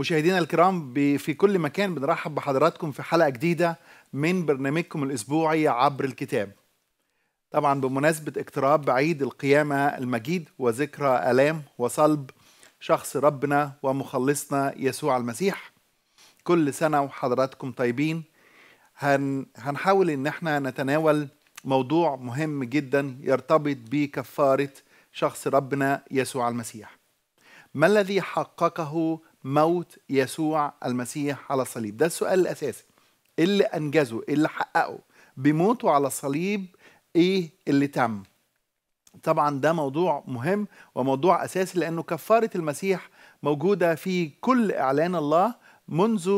مشاهدينا الكرام في كل مكان بنرحب بحضراتكم في حلقة جديدة من برنامجكم الأسبوعي عبر الكتاب طبعا بمناسبة اقتراب عيد القيامة المجيد وذكرى ألام وصلب شخص ربنا ومخلصنا يسوع المسيح كل سنة وحضراتكم طيبين هن هنحاول ان احنا نتناول موضوع مهم جدا يرتبط بكفارة شخص ربنا يسوع المسيح ما الذي حققه موت يسوع المسيح على الصليب ده السؤال الأساسي إيه اللي أنجزه إيه اللي حققه بموته على الصليب إيه اللي تم طبعا ده موضوع مهم وموضوع أساسي لأنه كفارة المسيح موجودة في كل إعلان الله منذ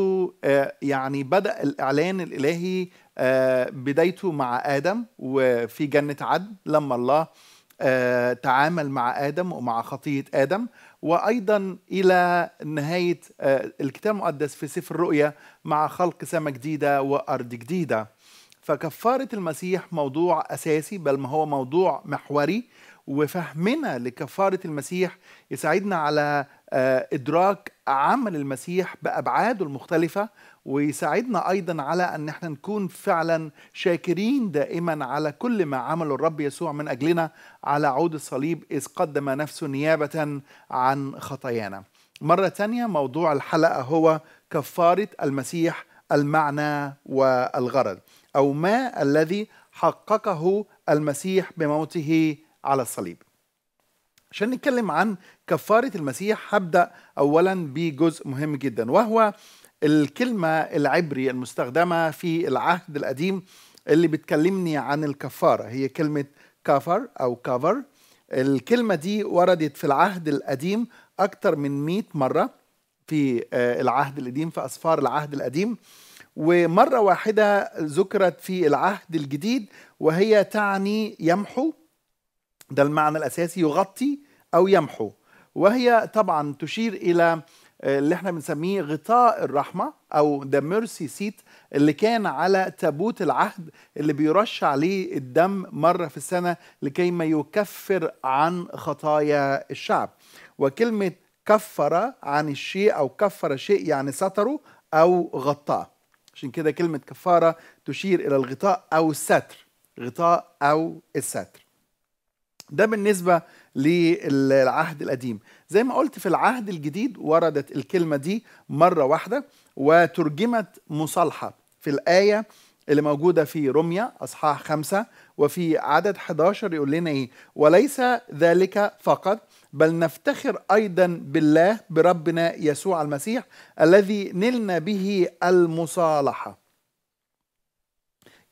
آه، يعني بدأ الإعلان الإلهي آه، بدايته مع آدم وفي جنة عدن لما الله آه، تعامل مع آدم ومع خطية آدم وايضا الى نهايه آه، الكتاب المقدس في سفر الرؤيا مع خلق سماء جديده وارض جديده فكفاره المسيح موضوع اساسي بل ما هو موضوع محوري وفهمنا لكفاره المسيح يساعدنا على آه، ادراك عمل المسيح بابعاده المختلفه ويساعدنا ايضا على ان احنا نكون فعلا شاكرين دائما على كل ما عمله الرب يسوع من اجلنا على عود الصليب اذ قدم نفسه نيابه عن خطايانا. مره ثانيه موضوع الحلقه هو كفاره المسيح المعنى والغرض او ما الذي حققه المسيح بموته على الصليب. عشان نتكلم عن كفاره المسيح هبدا اولا بجزء مهم جدا وهو الكلمة العبري المستخدمة في العهد القديم اللي بتكلمني عن الكفارة هي كلمة كفر أو كفر الكلمة دي وردت في العهد القديم أكثر من 100 مرة في آه، العهد القديم في أسفار العهد القديم ومرة واحدة ذكرت في العهد الجديد وهي تعني يمحو ده المعنى الأساسي يغطي أو يمحو وهي طبعا تشير إلى اللي احنا بنسميه غطاء الرحمه او ذا ميرسي سيت اللي كان على تابوت العهد اللي بيرش عليه الدم مره في السنه لكي ما يكفر عن خطايا الشعب وكلمه كفر عن الشيء او كفر شيء يعني ستره او غطاه عشان كده كلمه كفاره تشير الى الغطاء او الستر غطاء او الستر ده بالنسبه للعهد القديم زي ما قلت في العهد الجديد وردت الكلمة دي مرة واحدة وترجمت مصالحة في الآية اللي موجودة في رمية أصحاح خمسة وفي عدد 11 يقول لنا إيه وليس ذلك فقط بل نفتخر أيضا بالله بربنا يسوع المسيح الذي نلنا به المصالحة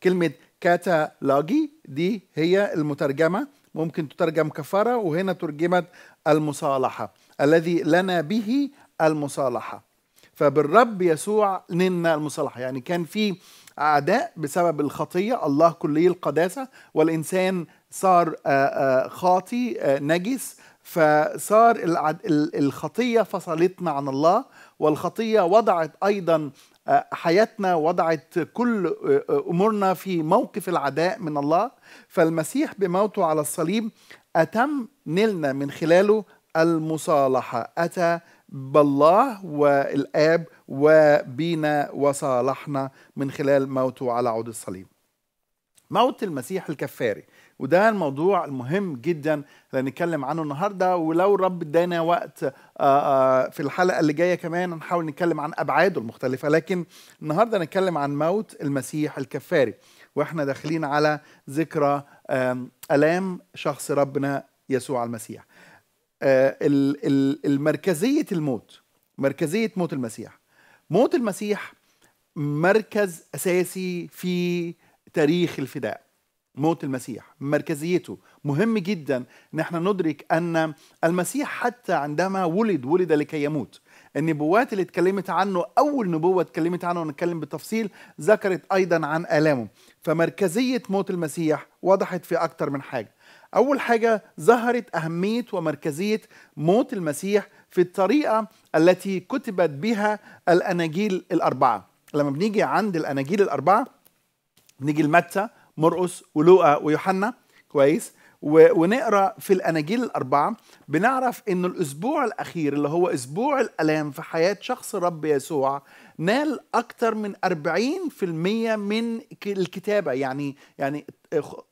كلمة كاتالوجي دي هي المترجمة ممكن تترجم كفارة وهنا ترجمت المصالحه الذي لنا به المصالحه فبالرب يسوع لنا المصالحه يعني كان في اعداء بسبب الخطيه الله كلي القداسه والانسان صار آه، آه، خاطي آه، نجس فصار الخطيه فصلتنا عن الله والخطيه وضعت ايضا حياتنا وضعت كل امورنا في موقف العداء من الله فالمسيح بموته على الصليب أتم نلنا من خلاله المصالحة أتى بالله والآب وبينا وصالحنا من خلال موته على عود الصليب موت المسيح الكفاري وده الموضوع المهم جدا اللي هنتكلم عنه النهارده ولو رب ادانا وقت آه، آه، في الحلقه اللي جايه كمان هنحاول نتكلم عن ابعاده المختلفه لكن النهارده نتكلم عن موت المسيح الكفاري واحنا داخلين على ذكرى الام شخص ربنا يسوع المسيح آه، المركزيه الموت مركزيه موت المسيح موت المسيح مركز اساسي في تاريخ الفداء موت المسيح مركزيته مهم جدا ان احنا ندرك ان المسيح حتى عندما ولد ولد لكي يموت النبوات اللي اتكلمت عنه أول نبوة اتكلمت عنه ونتكلم بالتفصيل ذكرت أيضا عن آلامه فمركزية موت المسيح وضحت في أكتر من حاجة أول حاجة ظهرت أهمية ومركزية موت المسيح في الطريقة التي كتبت بها الأناجيل الأربعة لما بنيجي عند الأناجيل الأربعة بنيجي لمتى مرقس ولوقا ويوحنا كويس ونقرا في الاناجيل الاربعه بنعرف ان الاسبوع الاخير اللي هو اسبوع الالام في حياه شخص الرب يسوع نال اكثر من 40% من الكتابه يعني يعني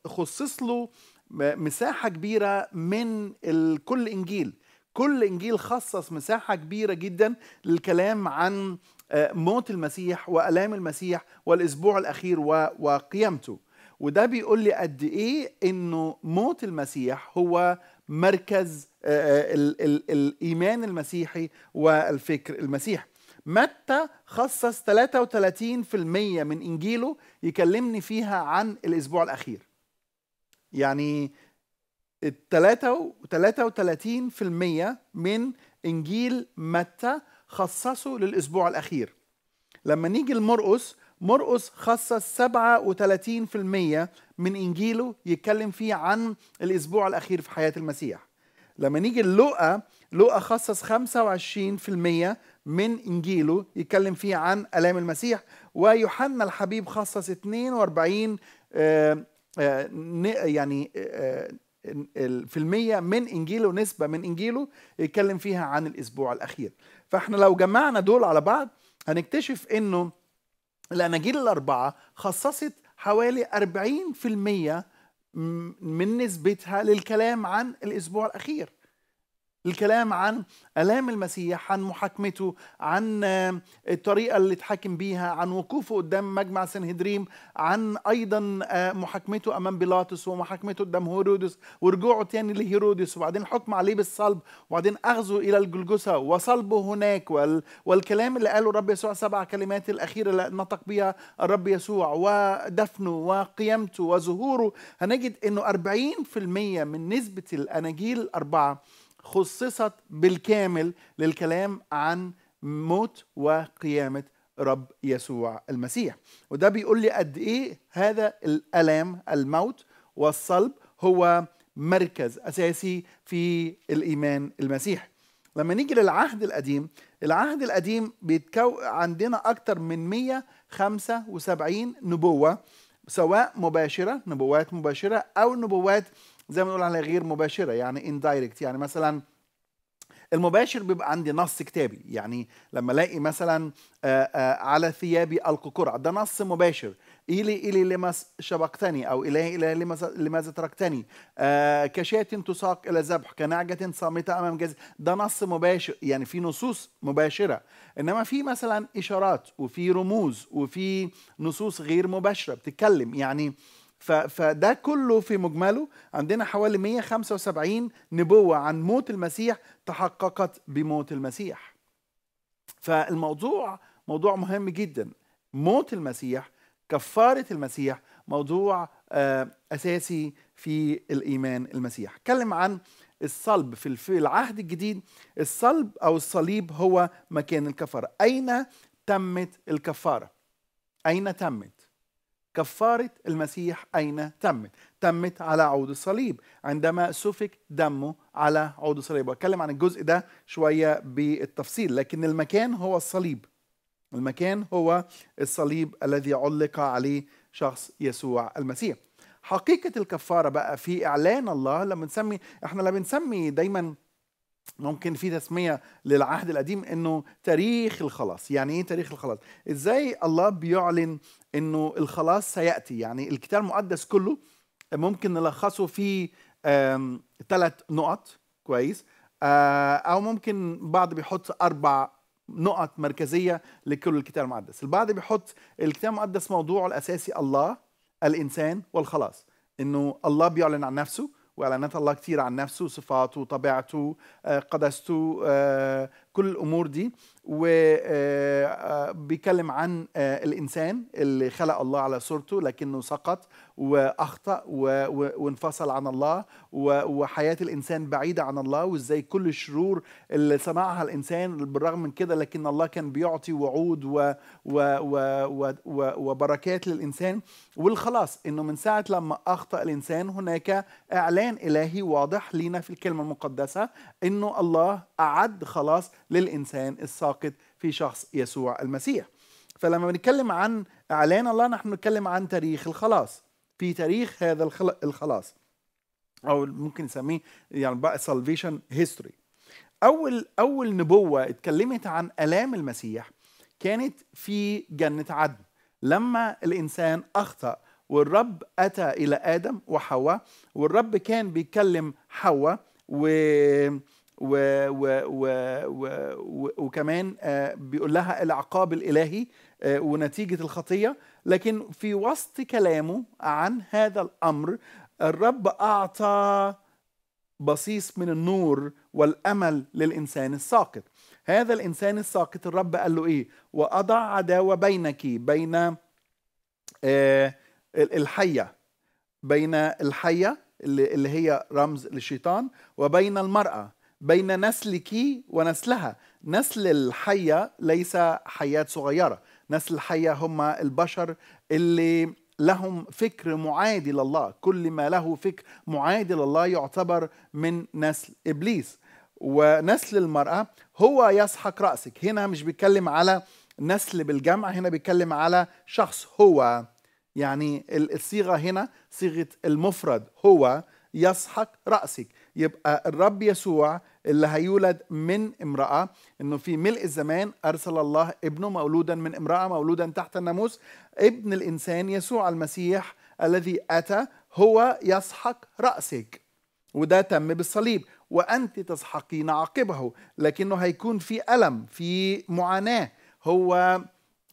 خصص له مساحه كبيره من كل انجيل كل انجيل خصص مساحه كبيره جدا للكلام عن آه، موت المسيح والام المسيح والاسبوع الاخير وقيامته وده بيقول لي قد ايه انه موت المسيح هو مركز آه، آه، ال ال الايمان المسيحي والفكر المسيحي متى خصص 33% من انجيله يكلمني فيها عن الاسبوع الاخير يعني 33% من انجيل متى خصصه للاسبوع الاخير لما نيجي لمرقس مرقس خصص 37% من انجيله يتكلم فيه عن الاسبوع الاخير في حياه المسيح لما نيجي للقا لقا خصص 25% من انجيله يتكلم فيه عن الام المسيح ويوحنا الحبيب خصص 42 آه، آه، يعني آه، في المية من انجيله نسبه من انجيله يتكلم فيها عن الاسبوع الاخير فاحنا لو جمعنا دول على بعض هنكتشف انه الأناجيل الأربعة خصصت حوالي 40% من نسبتها للكلام عن الأسبوع الأخير الكلام عن الام المسيح عن محاكمته عن آه، الطريقه اللي اتحاكم بيها عن وقوفه قدام مجمع سنهدريم عن ايضا آه، محاكمته امام بيلاطس ومحاكمته قدام هيرودس ورجوعه تاني لهيرودس وبعدين حكم عليه بالصلب وبعدين اخذه الى الجلجسه وصلبه هناك وال والكلام اللي قاله الرب يسوع سبع كلمات الاخيره اللي نطق بيها الرب يسوع ودفنه وقيامته وظهوره هنجد انه 40% من نسبه الاناجيل الاربعه خصصت بالكامل للكلام عن موت وقيامة رب يسوع المسيح وده بيقول لي قد ايه هذا الالام الموت والصلب هو مركز اساسي في الايمان المسيحي لما نيجي للعهد القديم العهد القديم بيتكو عندنا اكتر من 175 نبوه سواء مباشره نبوات مباشره او نبوات زي ما نقول عليها غير مباشره يعني اندايركت يعني مثلا المباشر بيبقى عندي نص كتابي يعني لما الاقي مثلا آآ آآ على ثيابي القي قرعه ده نص مباشر إلي إلي لما شبقتني أو إلهي إلهي لماذا تركتني كشاة تساق إلى ذبح كنعجة صامتة أمام جزر ده نص مباشر يعني في نصوص مباشرة إنما في مثلا إشارات وفي رموز وفي نصوص غير مباشرة بتتكلم يعني فده كله في مجمله عندنا حوالي 175 نبوة عن موت المسيح تحققت بموت المسيح فالموضوع موضوع مهم جدا موت المسيح كفارة المسيح موضوع آه، أساسي في الإيمان المسيح اتكلم عن الصلب في العهد الجديد الصلب أو الصليب هو مكان الكفارة أين تمت الكفارة أين تمت كفارة المسيح أين تمت؟ تمت على عود الصليب عندما سفك دمه على عود الصليب وأتكلم عن الجزء ده شوية بالتفصيل لكن المكان هو الصليب المكان هو الصليب الذي علق عليه شخص يسوع المسيح حقيقة الكفارة بقى في إعلان الله لما نسمي إحنا لما بنسمي دايماً ممكن في تسميه للعهد القديم انه تاريخ الخلاص يعني ايه تاريخ الخلاص ازاي الله بيعلن انه الخلاص سياتي يعني الكتاب المقدس كله ممكن نلخصه في ثلاث نقط كويس آه، او ممكن بعض بيحط اربع نقط مركزيه لكل الكتاب المقدس البعض بيحط الكتاب المقدس موضوعه الاساسي الله الانسان والخلاص انه الله بيعلن عن نفسه واعلانات الله كثير عن نفسه وصفاته وطبيعته آه، قدسته آه، كل الامور دي وبيتكلم آه، آه، عن آه، الانسان اللي خلق الله على صورته لكنه سقط واخطا وانفصل عن الله وحياه الانسان بعيده عن الله وازاي كل الشرور اللي صنعها الانسان بالرغم من كده لكن الله كان بيعطي وعود و و و و وبركات للانسان والخلاص انه من ساعه لما اخطا الانسان هناك اعلان الهي واضح لينا في الكلمه المقدسه انه الله اعد خلاص للإنسان الساقط في شخص يسوع المسيح فلما بنتكلم عن إعلان الله نحن نتكلم عن تاريخ الخلاص في تاريخ هذا الخلاص أو ممكن نسميه يعني بقى salvation history أول أول نبوة اتكلمت عن آلام المسيح كانت في جنة عدن لما الإنسان أخطأ والرب أتى إلى آدم وحواء والرب كان بيكلم حواء و و و و و وكمان آه، بيقول لها العقاب الالهي آه، ونتيجه الخطيه لكن في وسط كلامه عن هذا الامر الرب اعطى بصيص من النور والامل للانسان الساقط هذا الانسان الساقط الرب قال له ايه واضع عداوه بينك بين آه، الحيه بين الحيه اللي هي رمز للشيطان وبين المراه بين نسلك ونسلها نسل الحية ليس حيات صغيرة نسل الحية هم البشر اللي لهم فكر معادي لله كل ما له فكر معادي لله يعتبر من نسل إبليس ونسل المرأة هو يسحق رأسك هنا مش بيتكلم على نسل بالجمع هنا بيتكلم على شخص هو يعني الصيغة هنا صيغة المفرد هو يسحق رأسك يبقى الرب يسوع اللي هيولد من امرأة انه في ملء الزمان ارسل الله ابنه مولودا من امرأة مولودا تحت الناموس ابن الانسان يسوع المسيح الذي اتى هو يسحق رأسك وده تم بالصليب وانت تسحقين عقبه لكنه هيكون في الم في معاناه هو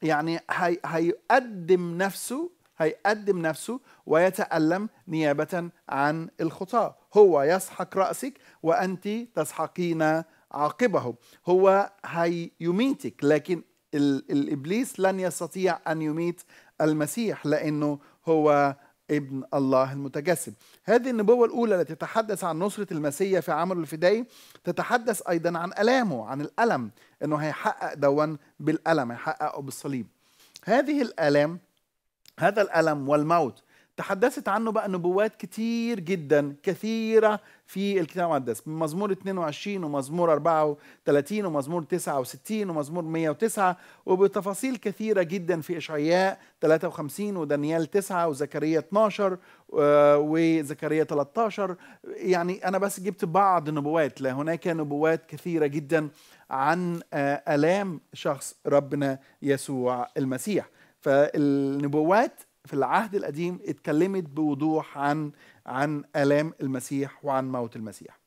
يعني هي هيقدم نفسه هيقدم نفسه ويتألم نيابة عن الخطاة هو يسحق رأسك وأنت تسحقين عاقبه هو هيميتك لكن الإبليس لن يستطيع أن يميت المسيح لأنه هو ابن الله المتجسد هذه النبوة الأولى التي تتحدث عن نصرة المسيح في عمله الفدائي تتحدث أيضا عن ألامه عن الألم أنه هيحقق دوا بالألم هيحققه بالصليب هذه الألام هذا الألم والموت تحدثت عنه بقى نبوات كتير جدا كثيرة في الكتاب المقدس من مزمور 22 ومزمور 34 ومزمور 69 ومزمور 109 وبتفاصيل كثيرة جدا في إشعياء 53 ودانيال 9 وزكريا 12 وزكريا 13 يعني أنا بس جبت بعض النبوات لا هناك نبوات كثيرة جدا عن آه، آلام شخص ربنا يسوع المسيح فالنبوات في العهد القديم اتكلمت بوضوح عن عن آلام المسيح وعن موت المسيح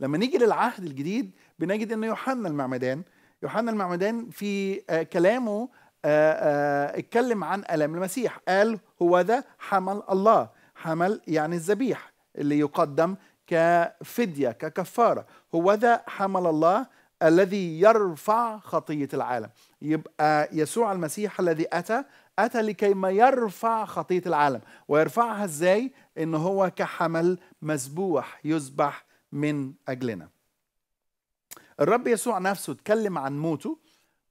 لما نيجي للعهد الجديد بنجد ان يوحنا المعمدان يوحنا المعمدان في آه، كلامه آه، آه، اتكلم عن الام المسيح قال هو ذا حمل الله حمل يعني الذبيح اللي يقدم كفديه ككفاره هو ذا حمل الله الذي يرفع خطيه العالم يبقى يسوع المسيح الذي اتى أتى لكي ما يرفع خطية العالم ويرفعها إزاي؟ إن هو كحمل مذبوح يذبح من أجلنا الرب يسوع نفسه اتكلم عن موته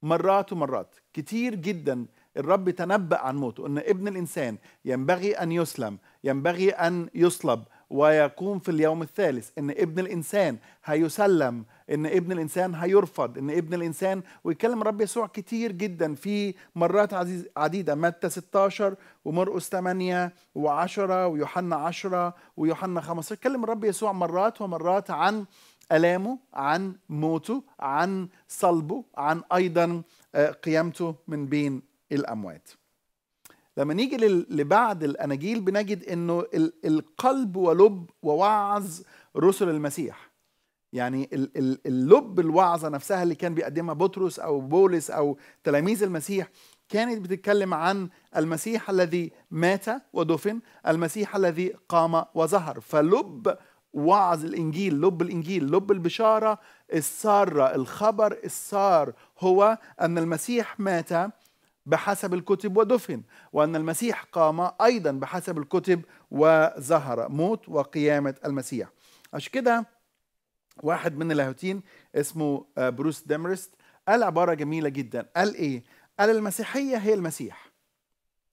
مرات ومرات كتير جدا الرب تنبأ عن موته أن ابن الإنسان ينبغي أن يسلم ينبغي أن يصلب ويقوم في اليوم الثالث أن ابن الإنسان هيسلم ان ابن الانسان هيرفض ان ابن الانسان ويتكلم الرب يسوع كتير جدا في مرات عديده متى 16 ومرقس 8 و10 ويوحنا 10 ويوحنا 15 اتكلم الرب يسوع مرات ومرات عن الامه عن موته عن صلبه عن ايضا آه، قيامته من بين الاموات لما نيجي لبعد الاناجيل بنجد انه القلب ولب ووعظ رسل المسيح يعني اللب الوعظه نفسها اللي كان بيقدمها بطرس او بولس او تلاميذ المسيح كانت بتتكلم عن المسيح الذي مات ودفن المسيح الذي قام وظهر فلب وعظ الانجيل لب الانجيل لب البشاره الساره الخبر السار هو ان المسيح مات بحسب الكتب ودفن وان المسيح قام ايضا بحسب الكتب وظهر موت وقيامه المسيح عشان كده واحد من اللاهوتين اسمه آه، بروس ديمرست قال عباره جميله جدا قال ايه قال المسيحيه هي المسيح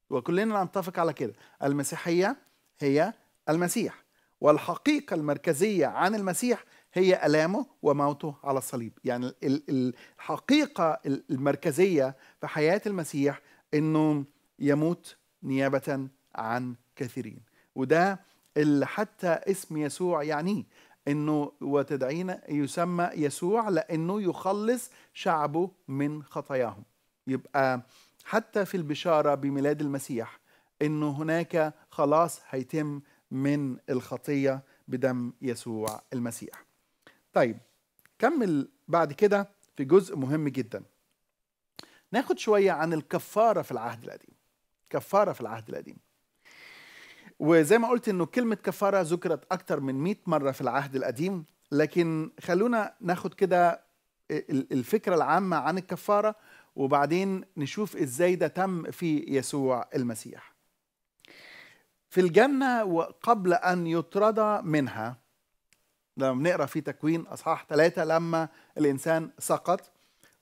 وكلنا نتفق على كده المسيحيه هي المسيح والحقيقه المركزيه عن المسيح هي الامه وموته على الصليب يعني الحقيقه المركزيه في حياه المسيح انه يموت نيابه عن كثيرين وده اللي حتى اسم يسوع يعنيه انه وتدعينا يسمى يسوع لانه يخلص شعبه من خطاياهم يبقى حتى في البشاره بميلاد المسيح انه هناك خلاص هيتم من الخطيه بدم يسوع المسيح طيب كمل بعد كده في جزء مهم جدا ناخد شويه عن الكفاره في العهد القديم كفاره في العهد القديم وزي ما قلت انه كلمه كفاره ذكرت اكثر من 100 مره في العهد القديم لكن خلونا ناخد كده الفكره العامه عن الكفاره وبعدين نشوف ازاي ده تم في يسوع المسيح في الجنه وقبل ان يطرد منها لما بنقرا في تكوين اصحاح ثلاثة لما الانسان سقط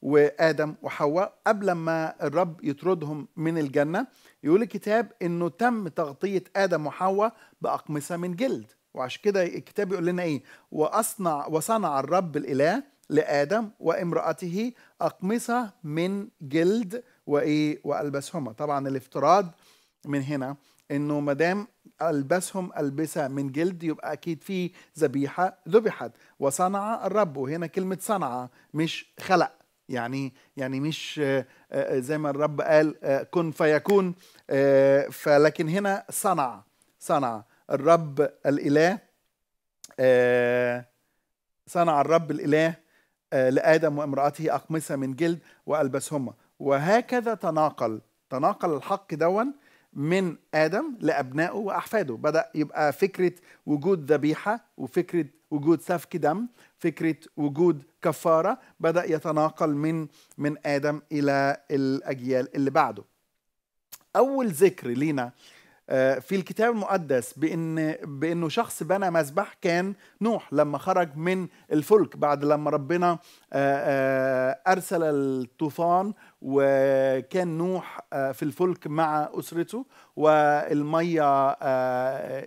وادم وحواء قبل ما الرب يطردهم من الجنه يقول الكتاب انه تم تغطيه ادم وحواء باقمصه من جلد وعشان كده الكتاب يقول لنا ايه واصنع وصنع الرب الاله لادم وامراته اقمصه من جلد وايه والبسهما طبعا الافتراض من هنا انه ما دام البسهم البسه من جلد يبقى اكيد في ذبيحه ذبحت وصنع الرب وهنا كلمه صنع مش خلق يعني يعني مش آه، آه، زي ما الرب قال آه، كن فيكون فلكن هنا صنع صنع الرب الاله صنع الرب الاله لادم وامراته اقمصه من جلد والبسهما وهكذا تناقل تناقل الحق دون من ادم لابنائه واحفاده بدا يبقى فكره وجود ذبيحه وفكره وجود سفك دم فكره وجود كفاره بدا يتناقل من من ادم الى الاجيال اللي بعده اول ذكر لينا آه، في الكتاب المقدس بان بانه شخص بنى مذبح كان نوح لما خرج من الفلك بعد لما ربنا آه، آه، ارسل الطوفان وكان نوح في الفلك مع اسرته والميه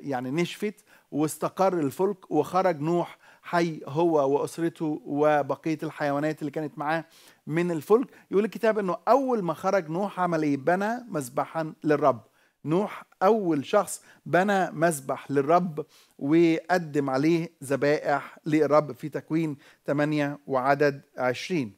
يعني نشفت واستقر الفلك وخرج نوح حي هو واسرته وبقيه الحيوانات اللي كانت معاه من الفلك يقول الكتاب انه اول ما خرج نوح عمل ايه بنى مذبحا للرب نوح أول شخص بنى مذبح للرب وقدم عليه ذبائح للرب في تكوين 8 وعدد 20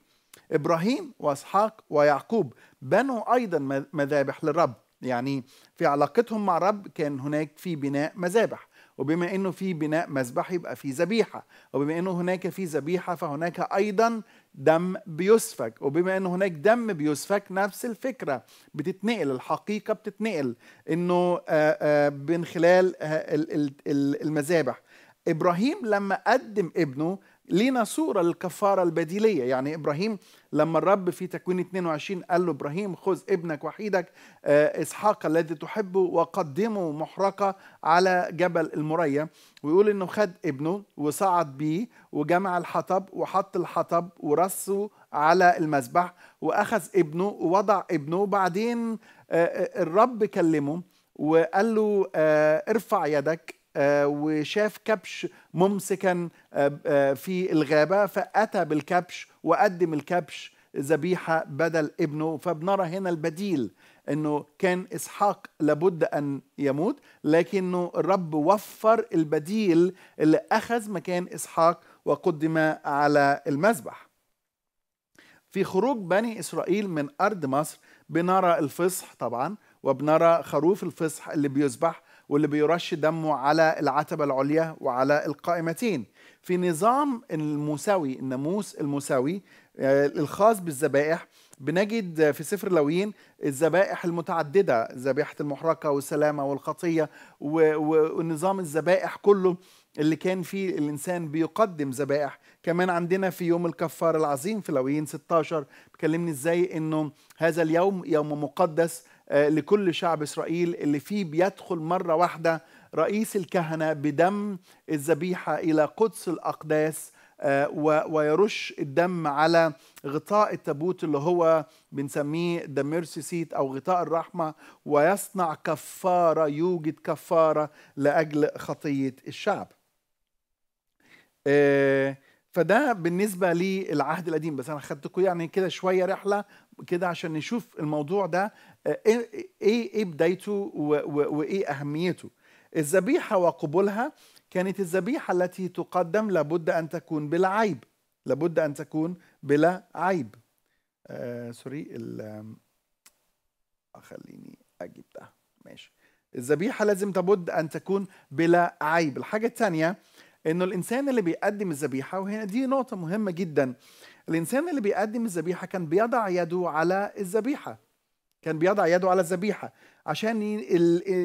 إبراهيم وإسحاق ويعقوب بنوا أيضا مذابح للرب يعني في علاقتهم مع الرب كان هناك في بناء مذابح وبما انه في بناء مذبح يبقى في ذبيحه وبما انه هناك في ذبيحه فهناك ايضا دم بيسفك وبما انه هناك دم بيسفك نفس الفكره بتتنقل الحقيقه بتتنقل انه آه، آه، من خلال آه، المذابح ابراهيم لما قدم ابنه لينا صورة للكفارة البديلية يعني إبراهيم لما الرب في تكوين 22 قال له إبراهيم خذ ابنك وحيدك آه، إسحاق الذي تحبه وقدمه محرقة على جبل المرية ويقول إنه خد ابنه وصعد بيه وجمع الحطب وحط الحطب ورصه على المذبح وأخذ ابنه ووضع ابنه وبعدين آه، آه، الرب كلمه وقال له ارفع يدك آه، وشاف كبش ممسكا آه، آه، في الغابه فاتى بالكبش وقدم الكبش ذبيحه بدل ابنه فبنرى هنا البديل انه كان اسحاق لابد ان يموت لكنه الرب وفر البديل اللي اخذ مكان اسحاق وقدم على المذبح في خروج بني اسرائيل من ارض مصر بنرى الفصح طبعا وبنرى خروف الفصح اللي بيذبح واللي بيرش دمه على العتبة العليا وعلى القائمتين في نظام المساوي الناموس المساوي آه، الخاص بالذبائح بنجد في سفر لويين الذبائح المتعددة ذبيحة المحرقة والسلامة والخطية ونظام الذبائح كله اللي كان فيه الإنسان بيقدم ذبائح كمان عندنا في يوم الكفار العظيم في لويين 16 بيكلمني إزاي إنه هذا اليوم يوم مقدس آه، لكل شعب اسرائيل اللي فيه بيدخل مره واحده رئيس الكهنه بدم الذبيحه الى قدس الاقداس آه، ويرش الدم على غطاء التابوت اللي هو بنسميه ذا ميرسي سيت او غطاء الرحمه ويصنع كفاره يوجد كفاره لاجل خطيه الشعب. آه، فده بالنسبه للعهد القديم بس انا خدتكم يعني كده شويه رحله كده عشان نشوف الموضوع ده إيه،, ايه ايه بدايته وايه اهميته الذبيحه وقبولها كانت الذبيحه التي تقدم لابد ان تكون بلا عيب لابد ان تكون بلا عيب آه سوري خليني اجيب ده ماشي الذبيحه لازم تبد ان تكون بلا عيب الحاجه الثانيه انه الانسان اللي بيقدم الذبيحه وهنا دي نقطه مهمه جدا الانسان اللي بيقدم الذبيحه كان بيضع يده على الذبيحه كان بيضع يده على الذبيحه عشان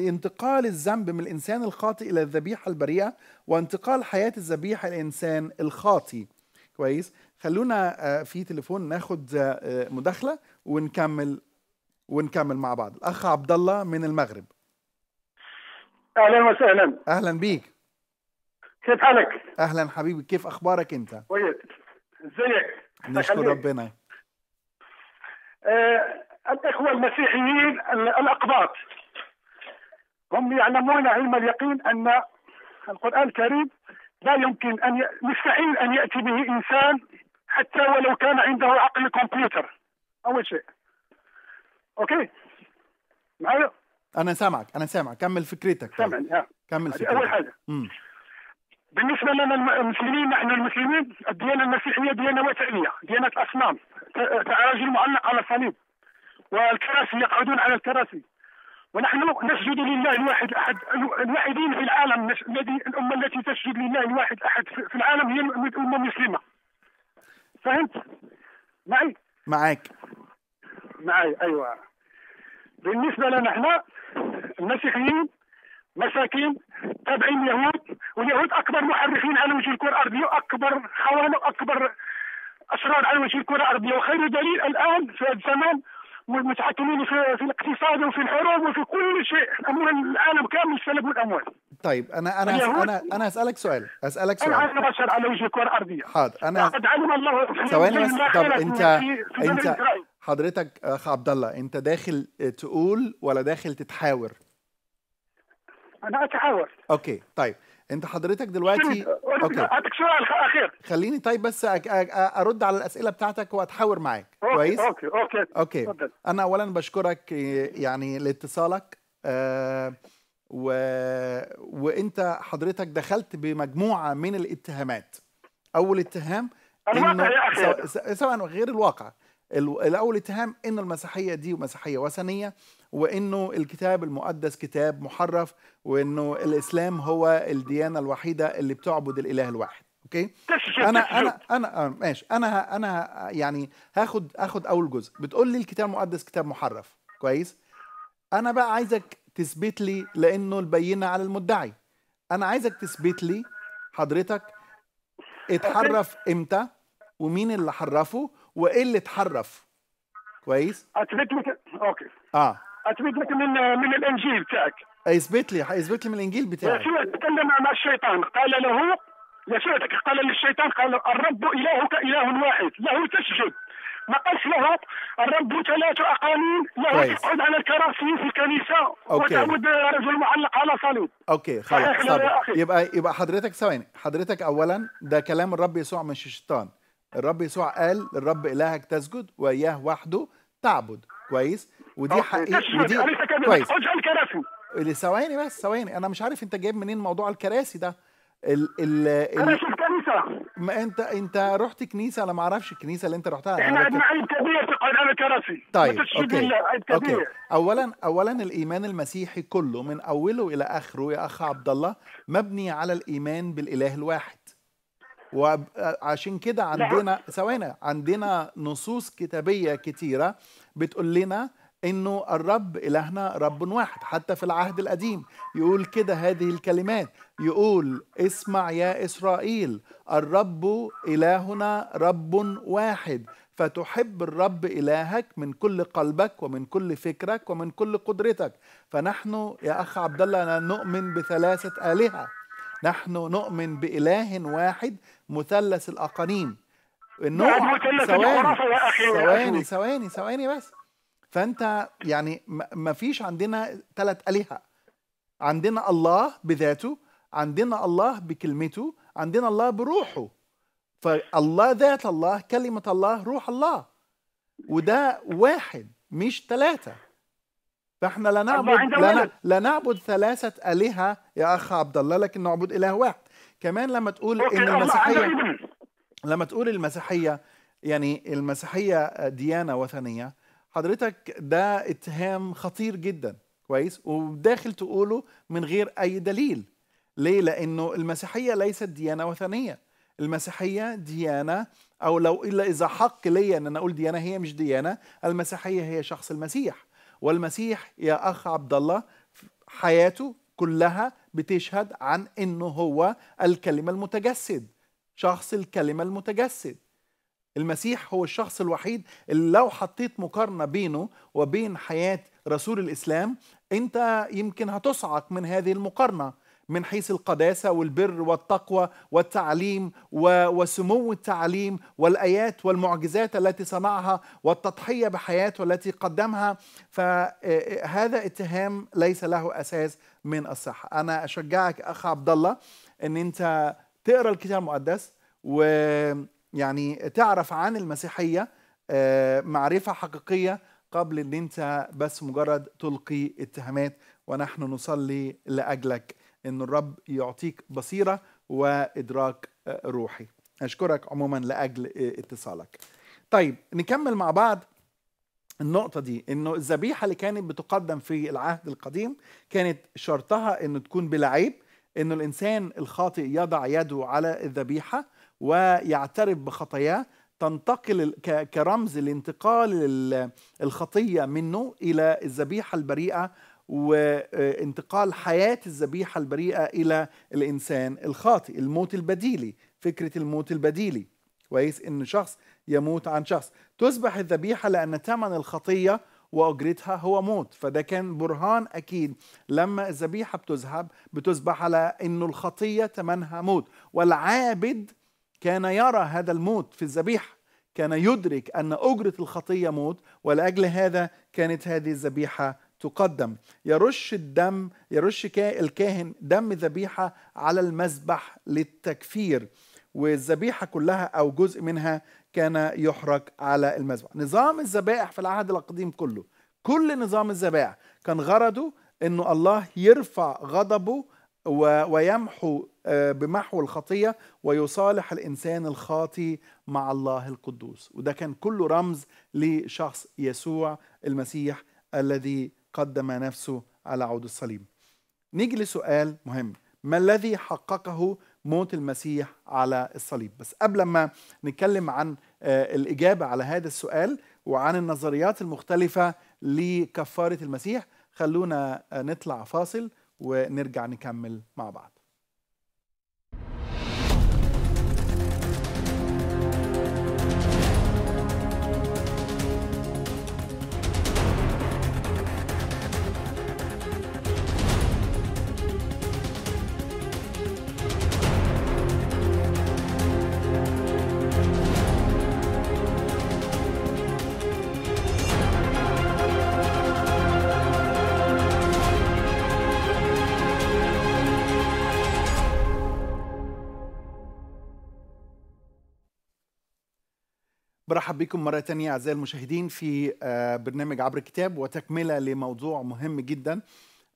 انتقال الذنب من الانسان الخاطئ الى الذبيحه البريئه وانتقال حياه الذبيحه الإنسان الخاطي كويس خلونا آه، في تليفون ناخد آه، مداخله ونكمل ونكمل مع بعض الاخ عبد الله من المغرب اهلا وسهلا اهلا بيك كيف حالك اهلا حبيبي كيف اخبارك انت كويس ازيك نشكر ربنا أه الإخوة المسيحيين الأقباط هم يعلمون علم اليقين أن القرآن الكريم لا يمكن أن ي... مستحيل أن يأتي به إنسان حتى ولو كان عنده عقل كمبيوتر أول شيء أوكي معايا أنا سامعك أنا سامعك كمل فكرتك طيب. سامعني كمل فكرتك أول حاجة مم. بالنسبه لنا المسلمين نحن المسلمين الديانه المسيحيه ديانه وثنيه ديانه اصنام تعالج معلق على الصليب والكراسي يقعدون على الكراسي ونحن نسجد لله الواحد احد الوحيدين في العالم الذي الامه التي تسجد لله الواحد احد في العالم هي الامه المسلمه فهمت معي معك معي ايوه بالنسبه لنا احنا المسيحيين مساكين تابعين اليهود واليهود اكبر محرفين على وجه الكره الارضيه واكبر خوان واكبر اشرار على وجه الكره الارضيه وخير دليل الان في هذا الزمان والمتحكمين في في الاقتصاد وفي الحروب وفي كل شيء اموال العالم كامل سلبوا الاموال طيب انا انا انا انا اسالك سؤال اسالك سؤال انا بشر على وجه الكره الارضيه حاضر انا قد علم الله ثواني بس طب انت في انت حضرتك اخ عبد الله انت داخل تقول ولا داخل تتحاور؟ انا اتحاور اوكي طيب انت حضرتك دلوقتي أوكي. هاتك سؤال اخير خليني طيب بس أك... ارد على الاسئله بتاعتك واتحاور معاك كويس اوكي اوكي اوكي أوكي. انا اولا بشكرك يعني لاتصالك آه و... وانت حضرتك دخلت بمجموعه من الاتهامات اول اتهام الواقع يا اخي سواء غير الواقع الاول اتهام ان المسيحيه دي مسيحيه وثنيه وانه الكتاب المقدس كتاب محرف وانه الاسلام هو الديانه الوحيده اللي بتعبد الاله الواحد اوكي انا انا انا آه، ماشي انا انا يعني هاخد هاخد اول جزء بتقول لي الكتاب المقدس كتاب محرف كويس انا بقى عايزك تثبت لي لانه البينه على المدعي انا عايزك تثبت لي حضرتك اتحرف امتى ومين اللي حرفه وايه اللي اتحرف كويس اثبت اوكي اه اثبت لك من من الانجيل تاعك اثبت لي اثبت لي من الانجيل بتاعك تكلم مع الشيطان قال له يسوع قال للشيطان قال الرب الهك اله واحد له تسجد ما قالش له الرب ثلاث اقانيم له تقعد على الكراسي في الكنيسه أوكي. وتعود رجل معلق على صليب اوكي خلاص يبقى يبقى حضرتك ثواني حضرتك اولا ده كلام الرب يسوع مش الشيطان الرب يسوع قال للرب الهك تسجد واياه وحده تعبد كويس ودي حقيقه ودي كويس اللي ثواني بس ثواني انا مش عارف انت جايب منين موضوع الكراسي ده ال ال ال الكنيسه ما انت انت رحت كنيسه انا ما اعرفش الكنيسه اللي انت رحتها احنا عندنا عيد كبير في قلعه الكراسي طيب اوكي اوكي اولا اولا الايمان المسيحي كله من اوله الى اخره يا اخ عبد الله مبني على الايمان بالاله الواحد وعشان كده عندنا ثواني عندنا نصوص كتابيه كتيره بتقول لنا انه الرب الهنا رب واحد حتى في العهد القديم يقول كده هذه الكلمات يقول اسمع يا اسرائيل الرب الهنا رب واحد فتحب الرب الهك من كل قلبك ومن كل فكرك ومن كل قدرتك فنحن يا اخ عبد الله نؤمن بثلاثه الهه نحن نؤمن باله واحد مثلث الاقانيم النوع نعم، ثواني ثواني ثواني ثواني بس فانت يعني ما فيش عندنا ثلاث الهه عندنا الله بذاته عندنا الله بكلمته عندنا الله بروحه فالله ذات الله كلمه الله روح الله وده واحد مش ثلاثه فاحنا لا نعبد لا, لا نعبد ثلاثه الهه يا اخ عبد الله لكن نعبد اله واحد كمان لما تقول ان المسيحيه لما تقول المسيحيه يعني المسيحيه ديانه وثنيه حضرتك ده اتهام خطير جدا كويس وداخل تقوله من غير اي دليل ليه لانه المسيحيه ليست ديانه وثنيه المسيحيه ديانه او لو الا اذا حق ليا ان انا اقول ديانه هي مش ديانه المسيحيه هي شخص المسيح والمسيح يا اخ عبد الله حياته كلها بتشهد عن انه هو الكلمه المتجسد شخص الكلمه المتجسد المسيح هو الشخص الوحيد اللي لو حطيت مقارنه بينه وبين حياه رسول الاسلام انت يمكن هتصعق من هذه المقارنه من حيث القداسه والبر والتقوى والتعليم وسمو التعليم والايات والمعجزات التي صنعها والتضحيه بحياته التي قدمها فهذا اتهام ليس له اساس من الصحه انا اشجعك اخ عبد الله ان انت تقرا الكتاب المقدس و يعني تعرف عن المسيحيه آه، معرفه حقيقيه قبل ان انت بس مجرد تلقي اتهامات ونحن نصلي لاجلك ان الرب يعطيك بصيره وادراك آه، روحي اشكرك عموما لاجل آه، اتصالك طيب نكمل مع بعض النقطة دي انه الذبيحة اللي كانت بتقدم في العهد القديم كانت شرطها انه تكون بلا عيب انه الانسان الخاطئ يضع يده على الذبيحة ويعترف بخطاياه تنتقل كرمز لانتقال الخطيه منه الى الذبيحه البريئه وانتقال آه، حياه الذبيحه البريئه الى الانسان الخاطئ الموت البديلي فكره الموت البديلي كويس ان شخص يموت عن شخص تذبح الذبيحه لان ثمن الخطيه واجرتها هو موت فده كان برهان اكيد لما الذبيحه بتذهب بتذبح على انه الخطيه ثمنها موت والعابد كان يرى هذا الموت في الذبيحه كان يدرك ان اجره الخطيه موت ولاجل هذا كانت هذه الذبيحه تقدم يرش الدم يرش الكاهن دم ذبيحه على المذبح للتكفير والذبيحه كلها او جزء منها كان يحرق على المذبح نظام الذبائح في العهد القديم كله كل نظام الذبائح كان غرضه انه الله يرفع غضبه ويمحو آه، بمحو الخطية ويصالح الإنسان الخاطي مع الله القدوس وده كان كله رمز لشخص يسوع المسيح الذي قدم نفسه على عود الصليب نيجي لسؤال مهم ما الذي حققه موت المسيح على الصليب بس قبل ما نتكلم عن آه، الإجابة على هذا السؤال وعن النظريات المختلفة لكفارة المسيح خلونا آه، نطلع فاصل ونرجع نكمل مع بعض ارحب بكم مرة ثانيه أعزائي المشاهدين في آه، برنامج عبر الكتاب وتكملة لموضوع مهم جدا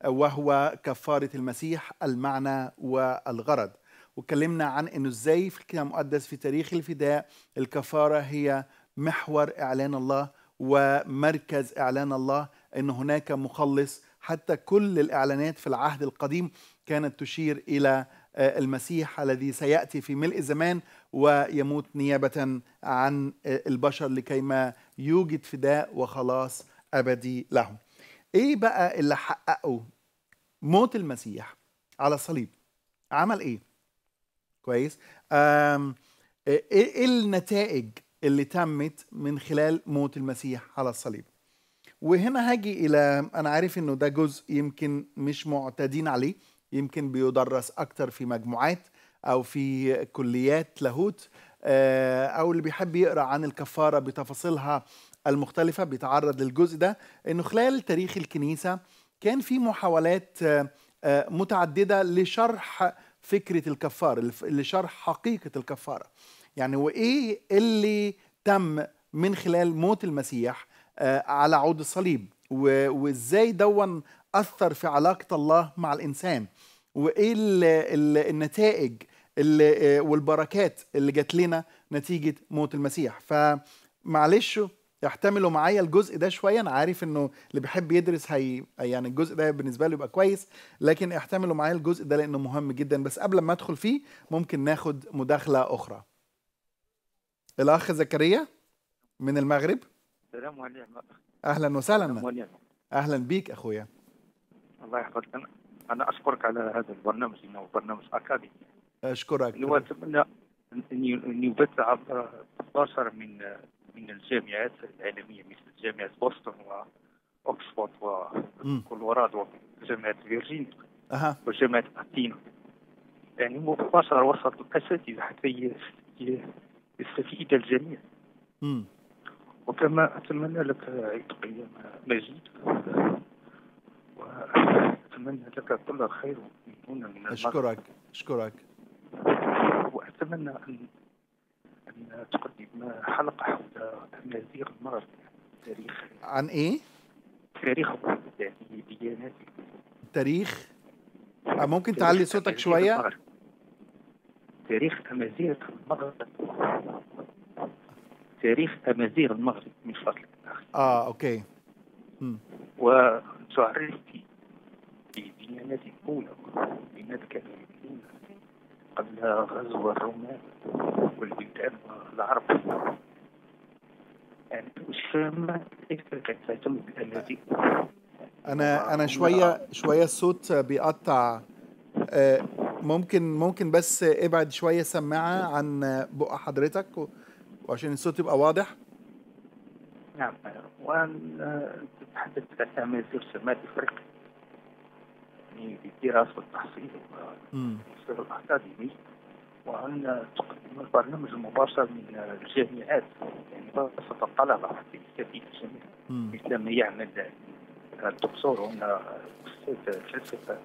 آه، وهو كفارة المسيح المعنى والغرض وكلمنا عن أنه إزاي في الكتاب المقدس في تاريخ الفداء الكفارة هي محور إعلان الله ومركز إعلان الله أن هناك مخلص حتى كل الإعلانات في العهد القديم كانت تشير إلى آه، المسيح الذي سياتي في ملء الزمان ويموت نيابه عن آه، البشر لكيما يوجد فداء وخلاص ابدي لهم. ايه بقى اللي حققه موت المسيح على الصليب؟ عمل ايه؟ كويس؟ آه، إيه،, ايه النتائج اللي تمت من خلال موت المسيح على الصليب؟ وهنا هاجي الى انا عارف انه ده جزء يمكن مش معتادين عليه يمكن بيدرس أكتر في مجموعات أو في كليات لاهوت آه، أو اللي بيحب يقرأ عن الكفارة بتفاصيلها المختلفة بيتعرض للجزء ده إنه خلال تاريخ الكنيسة كان في محاولات آه، آه، متعددة لشرح فكرة الكفارة لشرح حقيقة الكفارة يعني وإيه اللي تم من خلال موت المسيح على عود الصليب وازاي دون اثر في علاقه الله مع الانسان وايه الـ الـ النتائج اللي والبركات اللي جات لنا نتيجه موت المسيح فمعلش احتملوا معايا الجزء ده شويه انا عارف انه اللي بيحب يدرس هي يعني الجزء ده بالنسبه له يبقى كويس لكن احتملوا معايا الجزء ده لانه مهم جدا بس قبل ما ادخل فيه ممكن ناخد مداخله اخرى الاخ زكريا من المغرب السلام عليكم اهلا وسهلا اهلا بيك اخويا الله يحفظك انا اشكرك على هذا البرنامج انه برنامج اكاديمي اشكرك واتمنى ان يبث عبر 16 من من الجامعات العالميه مثل جامعه بوسطن واوكسفورد وكولورادو وجامعه فيرجينيا اها وجامعه اثينا يعني مباشره وسط الاساتذه حتى يستفيد الجميع امم وكما اتمنى لك عيد قيامه مجيد أتمنى لك كل خير من المغرب. أشكرك أشكرك وأتمنى أن أن تقدم حلقة حول أمازيغ المغرب تاريخ عن إيه؟ تاريخ يعني ديانات تاريخ آه، ممكن تعلي صوتك شوية؟ المغرب. تاريخ أمازيغ المغرب تاريخ أمازيغ المغرب من فضلك آه أوكي وتعرف بنادي مولق بنادي كبير قبل غزو الرومان والبلدان العرب يعني الشام كتهتم بالنادي انا انا شويه شويه الصوت بيقطع آه، ممكن ممكن بس ابعد شويه سماعه عن بق حضرتك وعشان الصوت يبقى واضح نعم وانا تتحدث عن مسير شمال افريقيا المهتمين بالدراسه والتحصيل والمصير الاكاديمي وان تقدم البرنامج المباشر من الجامعات يعني خاصه الطلبه في كثير الجميع مثل ما يعمل الدكتور هنا استاذ الفلسفه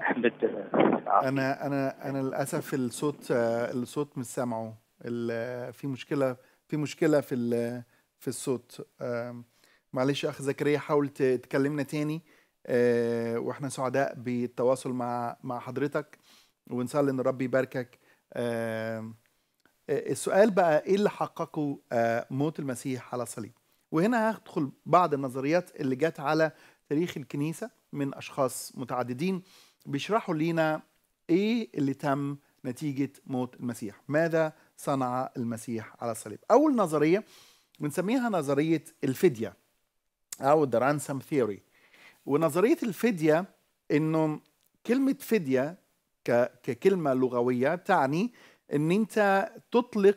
احمد انا انا انا للاسف الصوت الصوت مش سامعه في مشكله في مشكله في في الصوت معلش اخ زكريا حاول تكلمنا تاني آه، واحنا سعداء بالتواصل مع مع حضرتك ونصلي ان ربي يباركك آه، السؤال بقى ايه اللي حققه آه، موت المسيح على الصليب وهنا هدخل بعض النظريات اللي جت على تاريخ الكنيسه من اشخاص متعددين بيشرحوا لينا ايه اللي تم نتيجه موت المسيح ماذا صنع المسيح على الصليب اول نظريه بنسميها نظريه الفديه او the ransom theory ونظريه الفديه انه كلمه فديه ككلمه لغويه تعني ان انت تطلق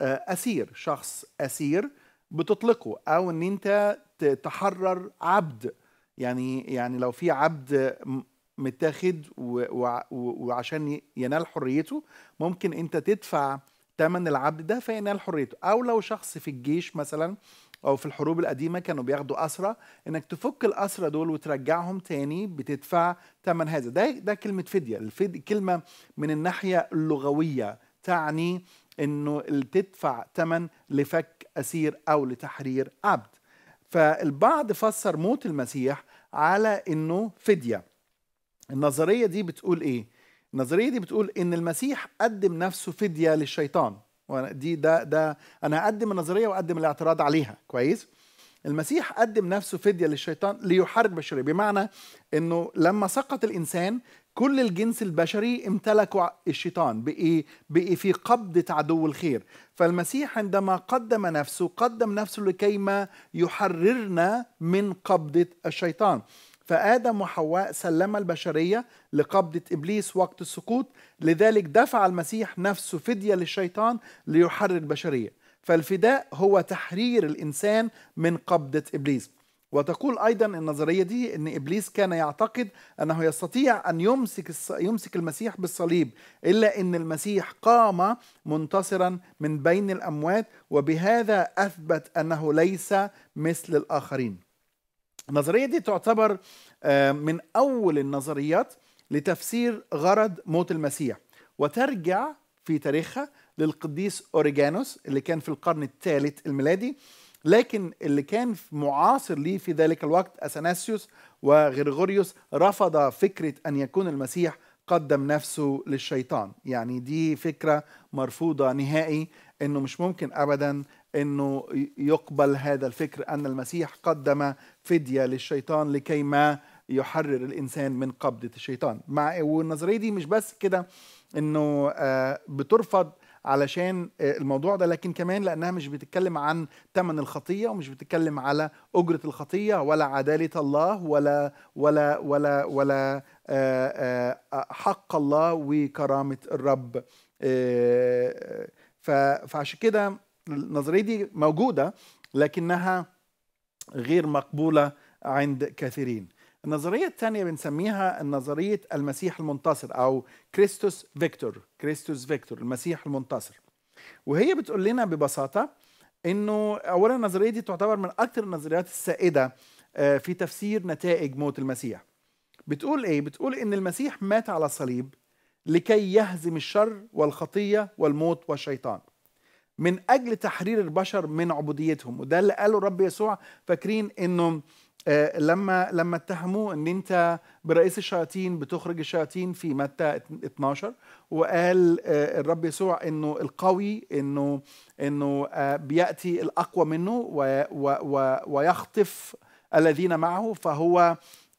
آه، اسير شخص اسير بتطلقه او ان انت تحرر عبد يعني يعني لو في عبد متاخد وعشان ينال حريته ممكن انت تدفع ثمن العبد ده فينال حريته او لو شخص في الجيش مثلا او في الحروب القديمه كانوا بياخدوا اسرى انك تفك الاسرى دول وترجعهم تاني بتدفع ثمن هذا ده ده كلمه فديه الفدية كلمه من الناحيه اللغويه تعني انه تدفع ثمن لفك اسير او لتحرير عبد فالبعض فسر موت المسيح على انه فديه النظريه دي بتقول ايه النظريه دي بتقول ان المسيح قدم نفسه فديه للشيطان دي ده ده انا هقدم النظريه واقدم الاعتراض عليها كويس المسيح قدم نفسه فدية للشيطان ليحارب بشري بمعنى انه لما سقط الانسان كل الجنس البشري امتلكوا الشيطان بقي بقي في قبضة عدو الخير فالمسيح عندما قدم نفسه قدم نفسه لكي ما يحررنا من قبضة الشيطان فآدم وحواء سلم البشرية لقبضة إبليس وقت السقوط لذلك دفع المسيح نفسه فدية للشيطان ليحرر البشرية فالفداء هو تحرير الإنسان من قبضة إبليس وتقول ايضا النظريه دي ان ابليس كان يعتقد انه يستطيع ان يمسك يمسك المسيح بالصليب الا ان المسيح قام منتصرا من بين الاموات وبهذا اثبت انه ليس مثل الاخرين النظرية دي تعتبر آه، من أول النظريات لتفسير غرض موت المسيح وترجع في تاريخها للقديس أوريجانوس اللي كان في القرن الثالث الميلادي لكن اللي كان معاصر ليه في ذلك الوقت أثناسيوس وغريغوريوس رفض فكرة أن يكون المسيح قدم نفسه للشيطان يعني دي فكرة مرفوضة نهائي أنه مش ممكن أبدا انه يقبل هذا الفكر ان المسيح قدم فديه للشيطان لكي ما يحرر الانسان من قبضه الشيطان مع والنظريه دي مش بس كده انه آه، بترفض علشان آه، الموضوع ده لكن كمان لانها مش بتتكلم عن ثمن الخطيه ومش بتتكلم على اجره الخطيه ولا عداله الله ولا ولا ولا ولا آه، حق الله وكرامه الرب فعشان كده النظريه دي موجوده لكنها غير مقبوله عند كثيرين النظرية الثانية بنسميها نظرية المسيح المنتصر أو كريستوس فيكتور كريستوس فيكتور المسيح المنتصر وهي بتقول لنا ببساطة أنه أولا النظرية دي تعتبر من أكثر النظريات السائدة آه، في تفسير نتائج موت المسيح بتقول إيه؟ بتقول أن المسيح مات على الصليب لكي يهزم الشر والخطية والموت والشيطان من اجل تحرير البشر من عبوديتهم وده اللي قاله الرب يسوع فاكرين انه آه، لما لما اتهموه ان انت برئيس الشياطين بتخرج الشياطين في متى 12 وقال آه، الرب يسوع انه القوي انه انه آه، بياتي الاقوى منه ويخطف الذين معه فهو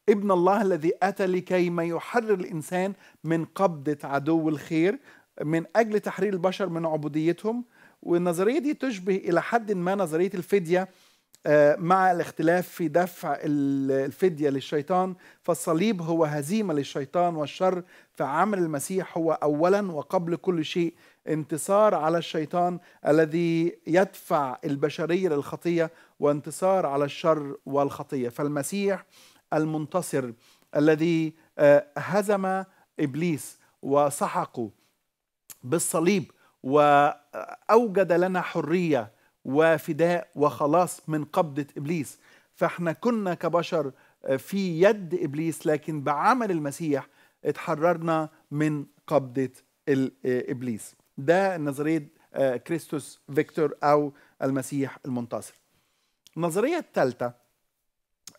ابن الله الذي اتى لكي ما يحرر الانسان من قبضه عدو الخير من اجل تحرير البشر من عبوديتهم والنظريه دي تشبه الى حد ما نظريه الفديه آه، مع الاختلاف في دفع الفدية للشيطان فالصليب هو هزيمة للشيطان والشر فعمل المسيح هو أولا وقبل كل شيء انتصار على الشيطان الذي يدفع البشرية للخطية وانتصار على الشر والخطية فالمسيح المنتصر الذي آه، هزم إبليس وسحقه بالصليب واوجد لنا حريه وفداء وخلاص من قبضه ابليس فاحنا كنا كبشر آه، في يد ابليس لكن بعمل المسيح اتحررنا من قبضه آه، ابليس ده نظريه آه، كريستوس فيكتور او المسيح المنتصر النظريه الثالثه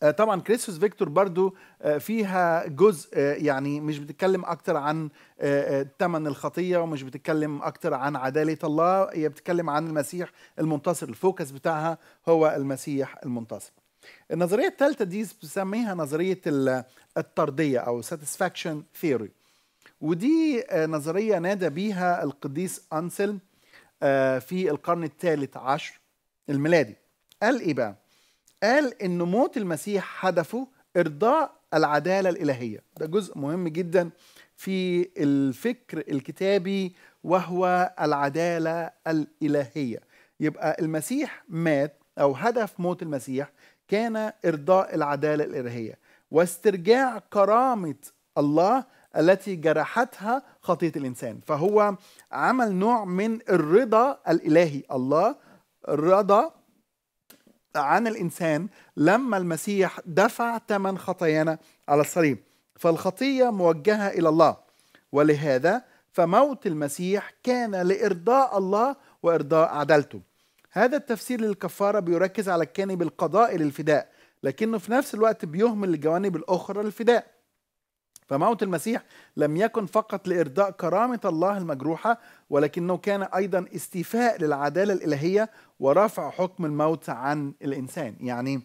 آه، طبعا كريسوس فيكتور برضو آه، فيها جزء آه، يعني مش بتتكلم اكتر عن تمن الخطيه ومش بتتكلم اكتر عن عداله الله هي بتتكلم عن المسيح المنتصر الفوكس بتاعها هو المسيح المنتصر النظريه الثالثه دي بسميها نظريه الطرديه او ساتسفاكشن ثيوري ودي نظريه نادى بيها القديس انسلم في القرن الثالث عشر الميلادي قال ايه بقى قال ان موت المسيح هدفه ارضاء العداله الالهيه ده جزء مهم جدا في الفكر الكتابي وهو العداله الالهيه يبقى المسيح مات او هدف موت المسيح كان ارضاء العداله الالهيه واسترجاع كرامه الله التي جرحتها خطيه الانسان فهو عمل نوع من الرضا الالهي الله رضى عن الانسان لما المسيح دفع ثمن خطايانا على الصليب فالخطيه موجهه الى الله ولهذا فموت المسيح كان لارضاء الله وارضاء عدالته هذا التفسير للكفاره بيركز على الجانب القضائي للفداء لكنه في نفس الوقت بيهمل الجوانب الاخرى للفداء فموت المسيح لم يكن فقط لإرضاء كرامة الله المجروحة ولكنه كان أيضا استيفاء للعدالة الإلهية ورفع حكم الموت عن الإنسان يعني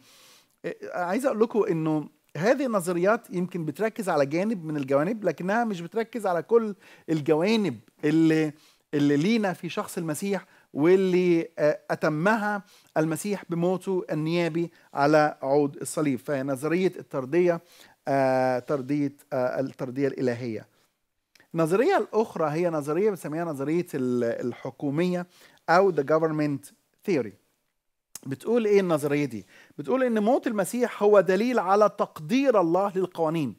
آه، عايز أقول لكم أنه هذه النظريات يمكن بتركز على جانب من الجوانب لكنها مش بتركز على كل الجوانب اللي اللي لينا في شخص المسيح واللي آه، أتمها المسيح بموته النيابي على عود الصليب فنظرية الترضية آه، ترديه آه، الترديه الالهيه النظريه الاخرى هي نظريه بنسميها نظريه الحكوميه او the government theory بتقول ايه النظريه دي بتقول ان موت المسيح هو دليل على تقدير الله للقوانين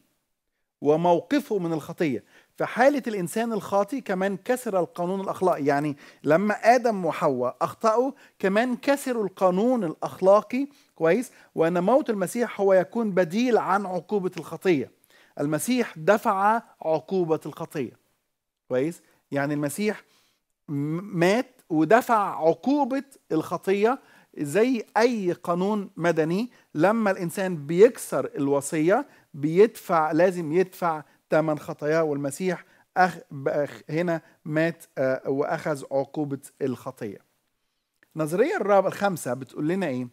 وموقفه من الخطيه في حالة الإنسان الخاطي كمان كسر القانون الأخلاقي يعني لما آدم وحواء أخطأوا كمان كسروا القانون الأخلاقي كويس وأن موت المسيح هو يكون بديل عن عقوبة الخطية المسيح دفع عقوبة الخطية كويس يعني المسيح مات ودفع عقوبة الخطية زي أي قانون مدني لما الإنسان بيكسر الوصية بيدفع لازم يدفع ثمن خطاياه والمسيح أخ هنا مات آه، وأخذ عقوبة الخطية النظرية الرابعة الخامسة بتقول لنا إيه؟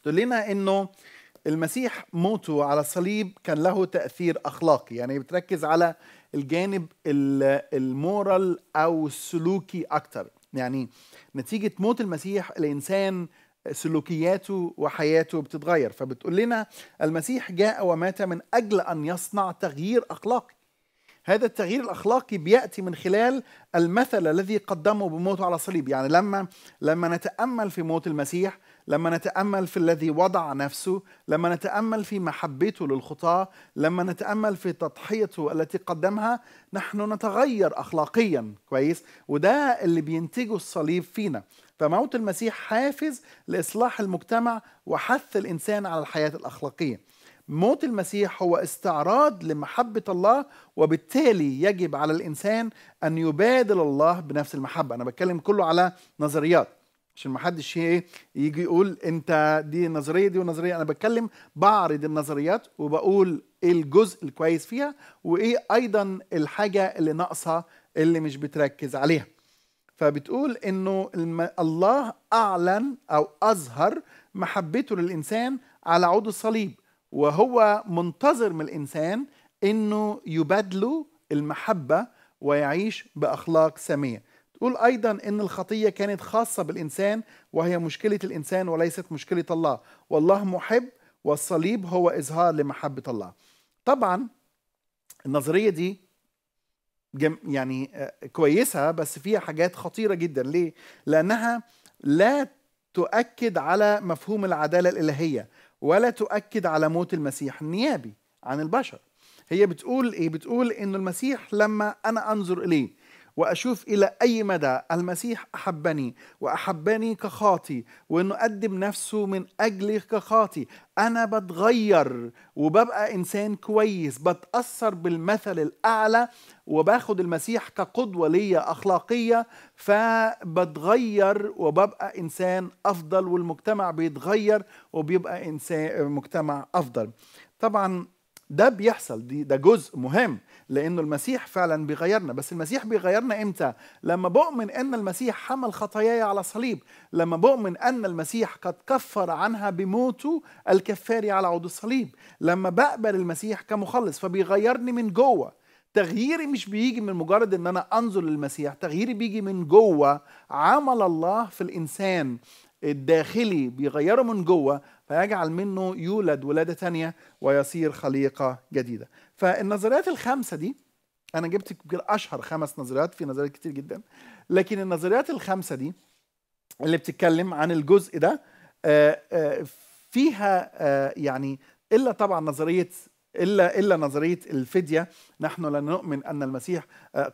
بتقول لنا إنه المسيح موته على الصليب كان له تأثير أخلاقي يعني بتركز على الجانب المورال أو السلوكي أكتر يعني نتيجة موت المسيح الإنسان سلوكياته وحياته بتتغير فبتقول لنا المسيح جاء ومات من أجل أن يصنع تغيير أخلاقي هذا التغيير الاخلاقي بياتي من خلال المثل الذي قدمه بموته على الصليب يعني لما لما نتامل في موت المسيح لما نتامل في الذي وضع نفسه لما نتامل في محبته للخطاه لما نتامل في تضحيته التي قدمها نحن نتغير اخلاقيا كويس وده اللي بينتجه الصليب فينا فموت المسيح حافز لإصلاح المجتمع وحث الإنسان على الحياة الأخلاقية موت المسيح هو استعراض لمحبة الله وبالتالي يجب على الإنسان أن يبادل الله بنفس المحبة أنا بتكلم كله على نظريات عشان ما حدش إيه، يجي يقول انت دي نظريه دي ونظريه انا بتكلم بعرض النظريات وبقول ايه الجزء الكويس فيها وايه ايضا الحاجه اللي ناقصه اللي مش بتركز عليها فبتقول انه الله اعلن او اظهر محبته للانسان على عود الصليب وهو منتظر من الانسان انه يبادله المحبه ويعيش باخلاق ساميه تقول ايضا ان الخطيه كانت خاصه بالانسان وهي مشكله الانسان وليست مشكله الله والله محب والصليب هو اظهار لمحبه الله طبعا النظريه دي جم يعني آه، كويسه بس فيها حاجات خطيره جدا ليه؟ لانها لا تؤكد على مفهوم العداله الالهيه ولا تؤكد على موت المسيح النيابي عن البشر هي بتقول ايه بتقول ان المسيح لما انا انظر اليه وأشوف إلى أي مدى المسيح أحبني وأحبني كخاطي وإنه قدم نفسه من أجلي كخاطي أنا بتغير وببقى إنسان كويس بتأثر بالمثل الأعلى وباخد المسيح كقدوة ليا أخلاقية فبتغير وببقى إنسان أفضل والمجتمع بيتغير وبيبقى إنسان مجتمع أفضل طبعا ده بيحصل دي ده جزء مهم لانه المسيح فعلا بيغيرنا بس المسيح بيغيرنا امتى لما بؤمن ان المسيح حمل خطاياي على صليب لما بؤمن ان المسيح قد كفر عنها بموته الكفاري على عود الصليب لما بقبل المسيح كمخلص فبيغيرني من جوه تغييري مش بيجي من مجرد ان انا انظر للمسيح تغييري بيجي من جوه عمل الله في الانسان الداخلي بيغيره من جوه فيجعل منه يولد ولادة ثانيه ويصير خليقة جديدة فالنظريات الخمسة دي أنا جبت أشهر خمس نظريات في نظريات كتير جدا لكن النظريات الخمسة دي اللي بتتكلم عن الجزء ده آه، آه، فيها آه، يعني إلا طبعا نظرية الا الا نظريه الفديه نحن لا نؤمن ان المسيح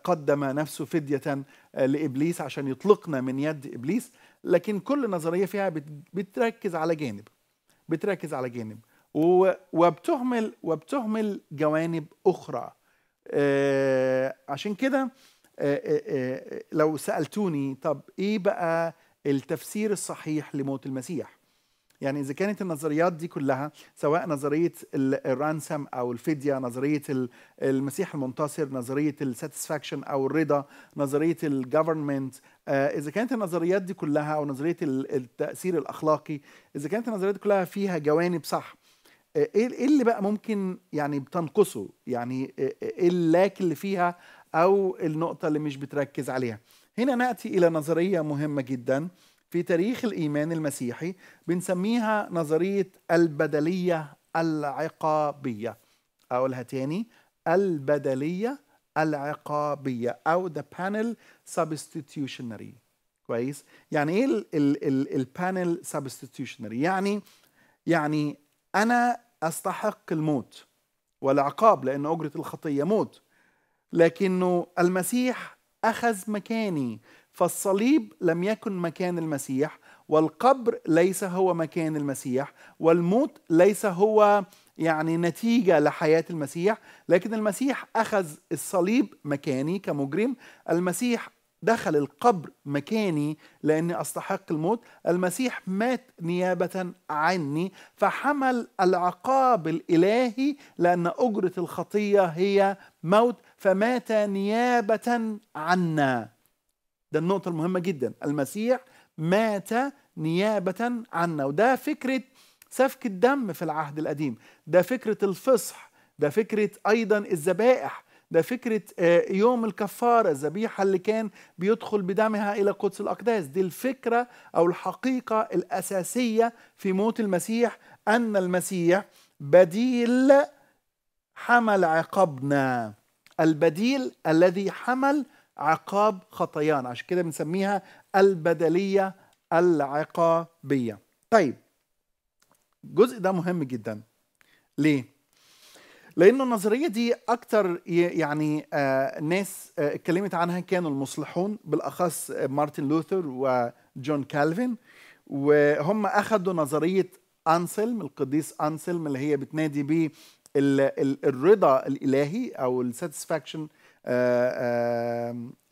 قدم نفسه فديه لابليس عشان يطلقنا من يد ابليس لكن كل نظريه فيها بتركز على جانب بتركز على جانب وبتهمل وبتهمل جوانب اخرى آه، عشان كده آه، آه، لو سالتوني طب ايه بقى التفسير الصحيح لموت المسيح يعني اذا كانت النظريات دي كلها سواء نظريه الرانسم او الفديه نظريه المسيح المنتصر نظريه الساتسفاكشن او الرضا نظريه الجفرمنت آه، اذا كانت النظريات دي كلها او نظريه التاثير الاخلاقي اذا كانت النظريات دي كلها فيها جوانب صح آه، إيه, ايه اللي بقى ممكن يعني بتنقصه يعني آه، ايه اللاك اللي فيها او النقطه اللي مش بتركز عليها هنا ناتي الى نظريه مهمه جدا في تاريخ الايمان المسيحي بنسميها نظريه البدليه العقابيه اقولها تاني البدليه العقابيه او the panel substitutionary كويس يعني ايه ال البانل substitutionary يعني يعني انا استحق الموت والعقاب لان اجره الخطيه موت لكنه المسيح اخذ مكاني فالصليب لم يكن مكان المسيح والقبر ليس هو مكان المسيح والموت ليس هو يعني نتيجة لحياة المسيح لكن المسيح أخذ الصليب مكاني كمجرم المسيح دخل القبر مكاني لاني استحق الموت المسيح مات نيابه عني فحمل العقاب الالهي لان اجره الخطيه هي موت فمات نيابه عنا ده النقطة المهمة جدا المسيح مات نيابة عنا وده فكرة سفك الدم في العهد القديم ده فكرة الفصح ده فكرة أيضا الذبائح ده فكرة آه، يوم الكفارة الذبيحة اللي كان بيدخل بدمها إلى قدس الأقداس دي الفكرة أو الحقيقة الأساسية في موت المسيح أن المسيح بديل حمل عقابنا البديل الذي حمل عقاب خطايانا عشان كده بنسميها البدلية العقابية طيب الجزء ده مهم جدا ليه؟ لأن النظرية دي أكتر يعني آه ناس آه، اتكلمت آه عنها كانوا المصلحون بالأخص مارتن لوثر وجون كالفين وهم أخذوا نظرية أنسلم القديس أنسلم اللي هي بتنادي بيه الرضا الإلهي أو الساتسفاكشن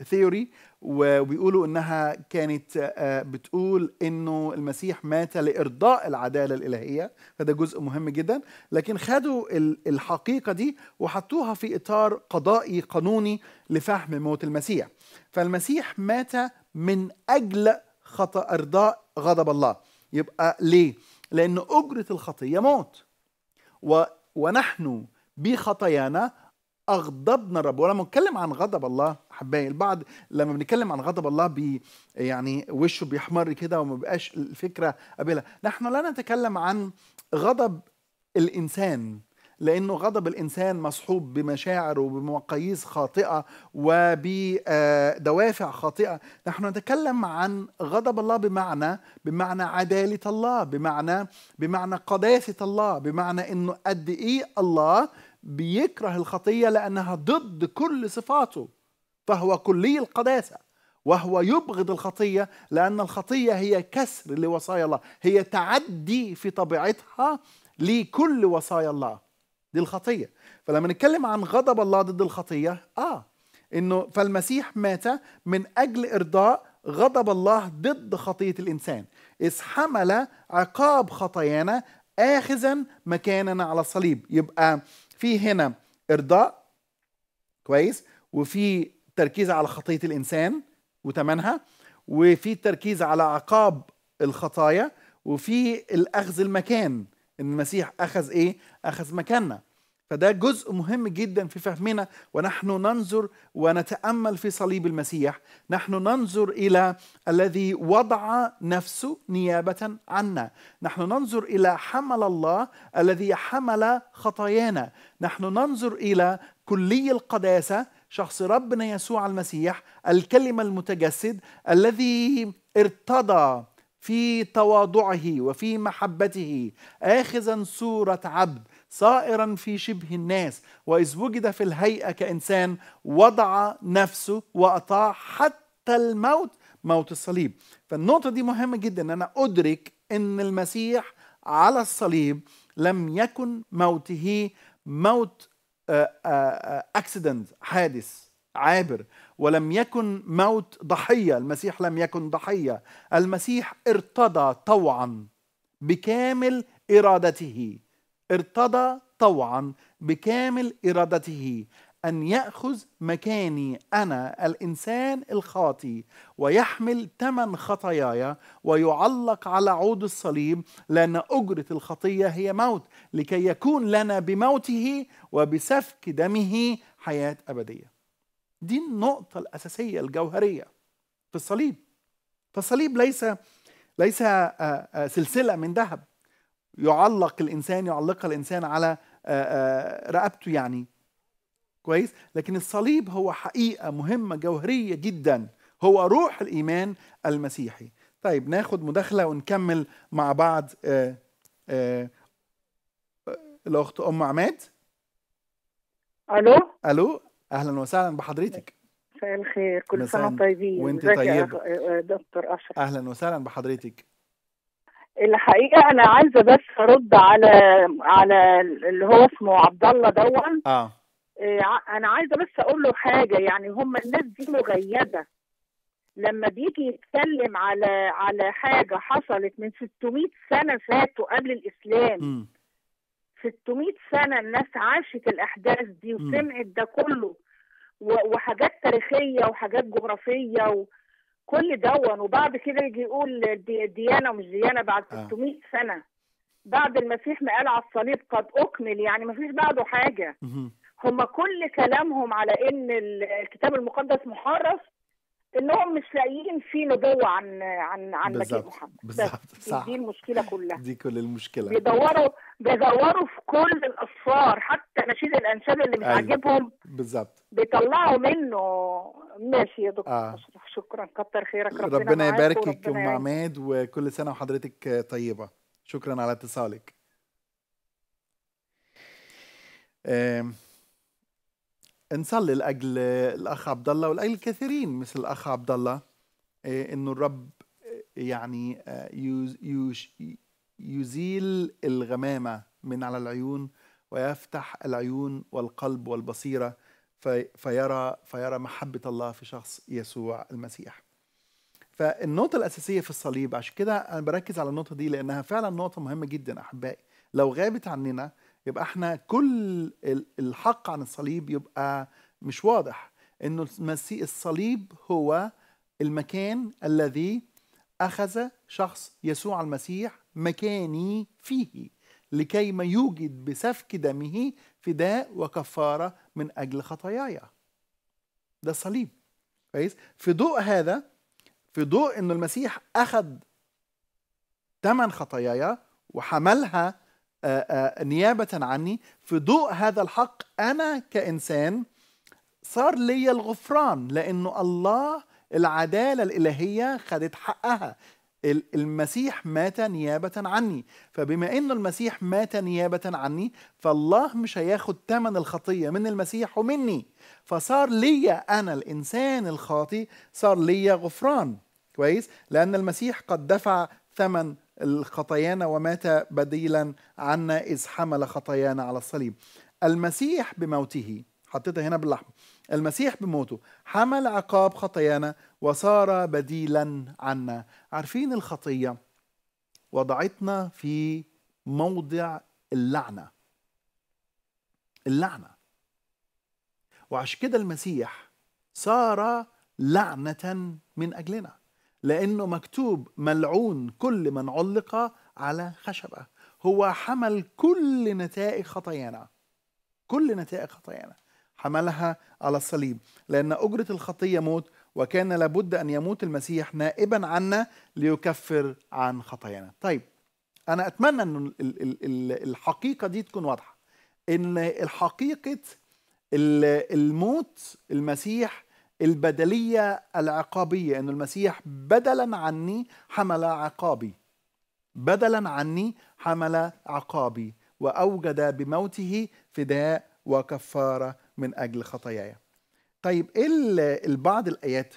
ثيوري آه، آه، وبيقولوا انها كانت آه، بتقول انه المسيح مات لارضاء العداله الالهيه فده جزء مهم جدا لكن خدوا الحقيقه دي وحطوها في اطار قضائي قانوني لفهم موت المسيح فالمسيح مات من اجل خطا ارضاء غضب الله يبقى ليه لان اجره الخطيه موت و ونحن بخطايانا اغضبنا الرب ولما نتكلم عن غضب الله احبائي البعض لما بنتكلم عن غضب الله بي يعني وشه بيحمر كده وما بقاش الفكره قابله نحن لا نتكلم عن غضب الانسان لانه غضب الانسان مصحوب بمشاعر وبمقاييس خاطئه وبدوافع خاطئه نحن نتكلم عن غضب الله بمعنى بمعنى عداله الله بمعنى بمعنى قداسه الله بمعنى انه قد ايه الله بيكره الخطية لأنها ضد كل صفاته فهو كلي القداسة وهو يبغض الخطية لأن الخطية هي كسر لوصايا الله هي تعدي في طبيعتها لكل وصايا الله دي الخطية فلما نتكلم عن غضب الله ضد الخطية آه إنه فالمسيح مات من أجل إرضاء غضب الله ضد خطية الإنسان إذ حمل عقاب خطايانا آخذا مكاننا على الصليب يبقى في هنا ارضاء كويس وفي تركيز على خطيه الانسان وتمنها وفي تركيز على عقاب الخطايا وفي الاخذ المكان المسيح اخذ ايه اخذ مكاننا فده جزء مهم جدا في فهمنا ونحن ننظر ونتامل في صليب المسيح نحن ننظر الى الذي وضع نفسه نيابه عنا نحن ننظر الى حمل الله الذي حمل خطايانا نحن ننظر الى كلي القداسه شخص ربنا يسوع المسيح الكلمه المتجسد الذي ارتضى في تواضعه وفي محبته اخذا صوره عبد صائرا في شبه الناس واذ وجد في الهيئه كانسان وضع نفسه واطاع حتى الموت موت الصليب فالنقطه دي مهمه جدا ان انا ادرك ان المسيح على الصليب لم يكن موته موت اكسيدنت آه، آه، آه، حادث عابر ولم يكن موت ضحيه المسيح لم يكن ضحيه المسيح ارتضى طوعا بكامل ارادته ارتضى طوعا بكامل إرادته أن يأخذ مكاني أنا الإنسان الخاطي ويحمل ثمن خطاياي ويعلق على عود الصليب لأن أجرة الخطية هي موت لكي يكون لنا بموته وبسفك دمه حياة أبدية دي النقطة الأساسية الجوهرية في الصليب فالصليب ليس ليس آه، آه، سلسلة من ذهب يعلق الانسان يعلقها الانسان على آه، آه، رقبته يعني كويس لكن الصليب هو حقيقه مهمه جوهريه جدا هو روح الايمان المسيحي طيب ناخد مداخله ونكمل مع بعض آه، الاخت ام عماد الو الو اهلا وسهلا بحضرتك مساء الخير كل سنه طيبين وانت طيب دكتور اشرف اهلا وسهلا بحضرتك الحقيقه انا عايزه بس ارد على على اللي هو اسمه عبد الله دون اه إيه، انا عايزه بس اقول له حاجه يعني هم الناس دي مغيبه لما بيجي يتكلم على على حاجه حصلت من 600 سنه فاتوا قبل الاسلام م. 600 سنه الناس عاشت الاحداث دي وسمعت ده كله وحاجات تاريخيه وحاجات جغرافيه و... كل دون وبعد كده يجي يقول ديانه ومش ديانه بعد 600 آه. سنه بعد المسيح ما قال على الصليب قد اكمل يعني ما فيش بعده حاجه هم كل كلامهم على ان الكتاب المقدس محرف انهم مش لاقيين في نبوه عن عن عن مجيد محمد بالظبط صح دي المشكله كلها دي كل المشكله بيدوروا بيدوروا في كل الاسفار حتى نشيد الانشاد اللي مش أيوة. عاجبهم بالظبط بيطلعوا منه ماشي يا دكتور آه. اشرف شكرا كتر خيرك ربنا, ربنا يباركك ام عماد وكل سنه وحضرتك طيبه شكرا على اتصالك نصلي لاجل الاخ عبد الله ولاجل الكثيرين مثل الاخ عبد الله إيه، انه الرب إيه، يعني آه، يزيل الغمامه من على العيون ويفتح العيون والقلب والبصيره فيرى فيرى محبه الله في شخص يسوع المسيح. فالنقطه الاساسيه في الصليب عشان كده انا بركز على النقطه دي لانها فعلا نقطه مهمه جدا احبائي لو غابت عننا يبقى احنا كل الحق عن الصليب يبقى مش واضح انه المسيح الصليب هو المكان الذي اخذ شخص يسوع المسيح مكاني فيه لكي ما يوجد بسفك دمه فداء وكفاره من اجل خطاياي ده الصليب كويس في ضوء هذا في ضوء انه المسيح اخذ ثمن خطاياي وحملها آه، آه، نيابة عني في ضوء هذا الحق أنا كإنسان صار لي الغفران لأنه الله العدالة الإلهية خدت حقها المسيح مات نيابة عني فبما أن المسيح مات نيابة عني فالله مش هياخد تمن الخطية من المسيح ومني فصار ليا أنا الإنسان الخاطي صار ليا غفران كويس لأن المسيح قد دفع ثمن الخطايانا ومات بديلا عنا إذ حمل خطايانا على الصليب المسيح بموته حطيتها هنا باللحم المسيح بموته حمل عقاب خطايانا وصار بديلا عنا عارفين الخطية وضعتنا في موضع اللعنة اللعنة وعشان كده المسيح صار لعنة من أجلنا لأنه مكتوب ملعون كل من علق على خشبة هو حمل كل نتائج خطايانا كل نتائج خطايانا حملها على الصليب لأن أجرة الخطية موت وكان لابد أن يموت المسيح نائبا عنا ليكفر عن خطايانا طيب أنا أتمنى أن الحقيقة دي تكون واضحة إن الحقيقة الموت المسيح البدلية العقابية أن المسيح بدلا عني حمل عقابي بدلا عني حمل عقابي وأوجد بموته فداء وكفارة من أجل خطاياي طيب إيه البعض الآيات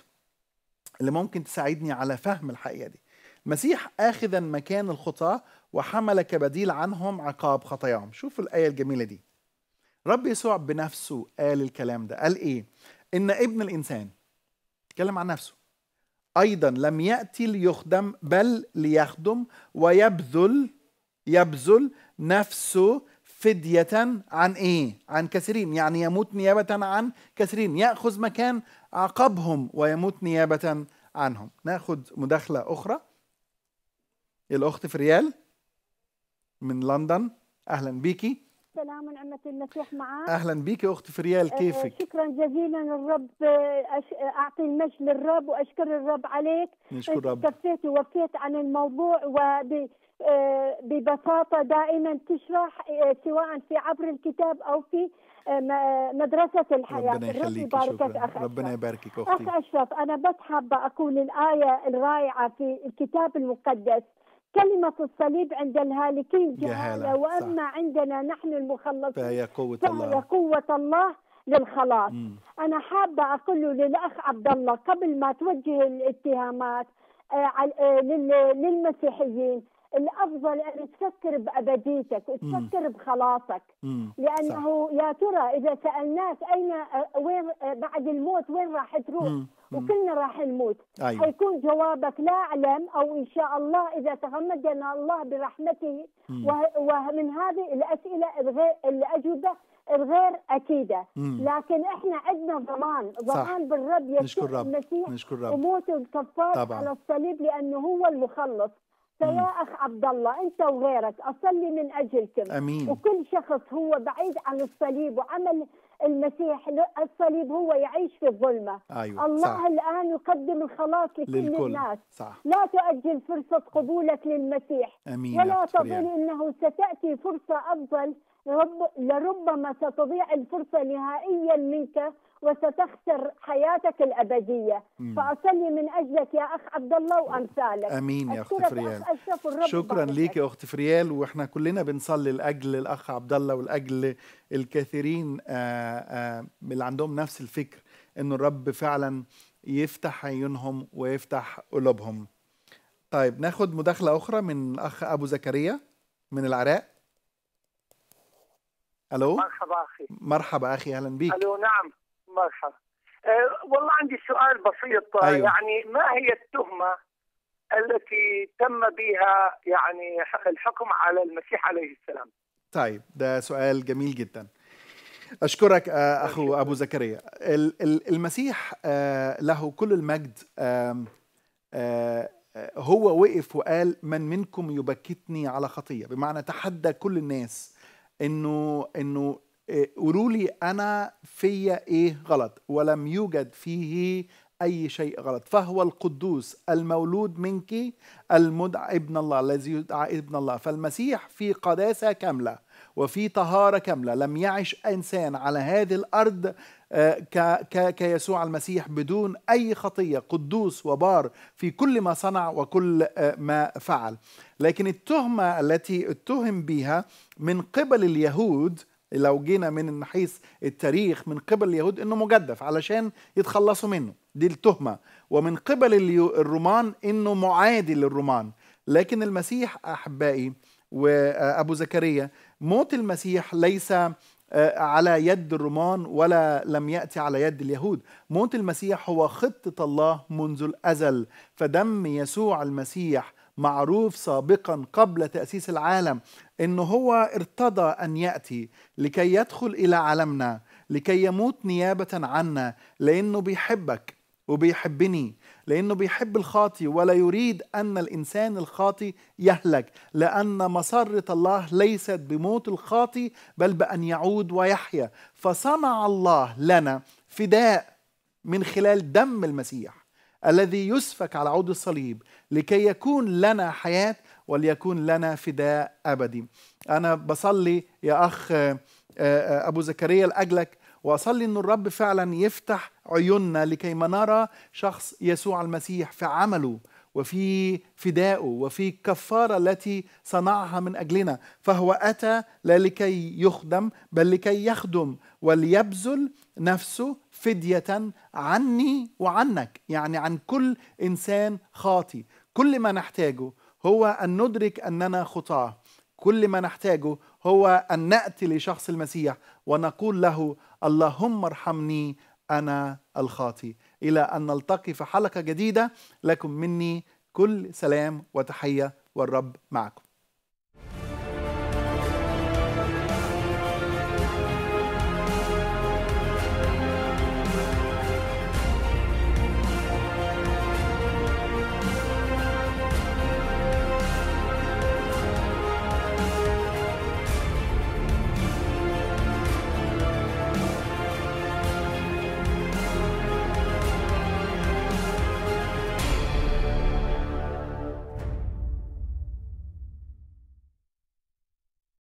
اللي ممكن تساعدني على فهم الحقيقة دي المسيح آخذا مكان الخطاة وحمل كبديل عنهم عقاب خطاياهم شوف الآية الجميلة دي رب يسوع بنفسه قال الكلام ده قال إيه إن ابن الإنسان تكلم عن نفسه أيضا لم يأتي ليخدم بل ليخدم ويبذل يبذل نفسه فدية عن إيه؟ عن كثيرين يعني يموت نيابة عن كثيرين يأخذ مكان عقبهم ويموت نيابة عنهم ناخذ مداخلة أخرى الأخت فريال من لندن أهلا بيكي السلام ونعمة المسيح معك أهلا بك يا أختي فريال آه، كيفك؟ شكرا جزيلا الرب آه، أعطي المجد للرب وأشكر الرب عليك نشكر الرب كفيت ووفيت عن الموضوع وب آه، ببساطة دائما تشرح سواء في عبر الكتاب أو في مدرسة الحياة ربنا يخليك شكرا أخ ربنا يباركك أختي أخ أشرف أنا بس حابة أقول الآية الرائعة في الكتاب المقدس كلمة الصليب عند الهالكين جهالة وأما صح. عندنا نحن المخلصين فهي قوة فهي الله, قوة الله للخلاص مم. أنا حابة أقول للأخ عبد الله قبل ما توجه الاتهامات آه، آه، للمسيحيين الافضل ان تفكر بابديتك تفكر بخلاصك لانه يا ترى اذا سالناك اين وين بعد الموت وين راح تروح وكلنا راح نموت أيوة. حيكون جوابك لا اعلم او ان شاء الله اذا تغمدنا الله برحمته ومن هذه الاسئله الاجوبه الغير أكيدة مم. لكن إحنا عندنا ضمان ضمان بالرب يسوع المسيح نشكر رب. وموته الكفار على الصليب لأنه هو المخلص فيا أخ عبد الله أنت وغيرك أصلي من أجلكم أمين. وكل شخص هو بعيد عن الصليب وعمل المسيح الصليب هو يعيش في الظلمة أيوة. الله صح. الآن يقدم الخلاص لكل للكل. الناس صح. لا تؤجل فرصة قبولك للمسيح أمين. ولا تظن أنه ستأتي فرصة أفضل رب لربما ستضيع الفرصة نهائيا منك وستخسر حياتك الأبدية مم. فأصلي من أجلك يا أخ عبد الله وأمثالك أمين يا اخت فريال شكرا لك يا اخت فريال وإحنا كلنا بنصلي لأجل الأخ عبد الله ولأجل الكثيرين آه، آه، اللي عندهم نفس الفكر إن الرب فعلا يفتح عيونهم ويفتح قلوبهم طيب ناخد مداخلة أخرى من الأخ أبو زكريا من العراق الو مرحبا اخي مرحبا اخي اهلا بك الو نعم مرحبا أه والله عندي سؤال بسيط أه، أيوة. يعني ما هي التهمه التي تم بها يعني الحكم على المسيح عليه السلام طيب ده سؤال جميل جدا أشكرك أه، أخو أبو زكريا المسيح أه، له كل المجد هو وقف وقال من منكم يبكتني على خطية بمعنى تحدى كل الناس انه انه آه، قولوا لي انا فيا ايه غلط ولم يوجد فيه اي شيء غلط فهو القدوس المولود منك المدعى ابن الله الذي يدعى ابن الله فالمسيح في قداسه كامله وفي طهاره كامله لم يعش انسان على هذه الارض آه، كيسوع المسيح بدون اي خطيه قدوس وبار في كل ما صنع وكل آه، ما فعل لكن التهمة التي اتهم بها من قبل اليهود لو جينا من حيث التاريخ من قبل اليهود انه مجدف علشان يتخلصوا منه دي التهمة ومن قبل الرومان انه معادي للرومان لكن المسيح احبائي وابو زكريا موت المسيح ليس آه، على يد الرومان ولا لم ياتي على يد اليهود موت المسيح هو خطه الله منذ الازل فدم يسوع المسيح معروف سابقا قبل تأسيس العالم إن هو ارتضى أن يأتي لكي يدخل إلى عالمنا لكي يموت نيابة عنا لأنه بيحبك وبيحبني لأنه بيحب الخاطي ولا يريد أن الإنسان الخاطي يهلك لأن مسرة الله ليست بموت الخاطي بل بأن يعود ويحيا فصنع الله لنا فداء من خلال دم المسيح الذي يسفك على عود الصليب لكي يكون لنا حياة وليكون لنا فداء أبدي أنا بصلي يا أخ آه، آه، أبو زكريا لأجلك واصلي ان الرب فعلا يفتح عيوننا لكي ما نرى شخص يسوع المسيح في عمله وفي فدائه وفي الكفاره التي صنعها من اجلنا فهو اتى لا لكي يخدم بل لكي يخدم وليبذل نفسه فدية عني وعنك يعني عن كل إنسان خاطي كل ما نحتاجه هو أن ندرك أننا خطاة كل ما نحتاجه هو أن نأتي لشخص المسيح ونقول له اللهم ارحمني أنا الخاطي إلى أن نلتقي في حلقة جديدة لكم مني كل سلام وتحية والرب معكم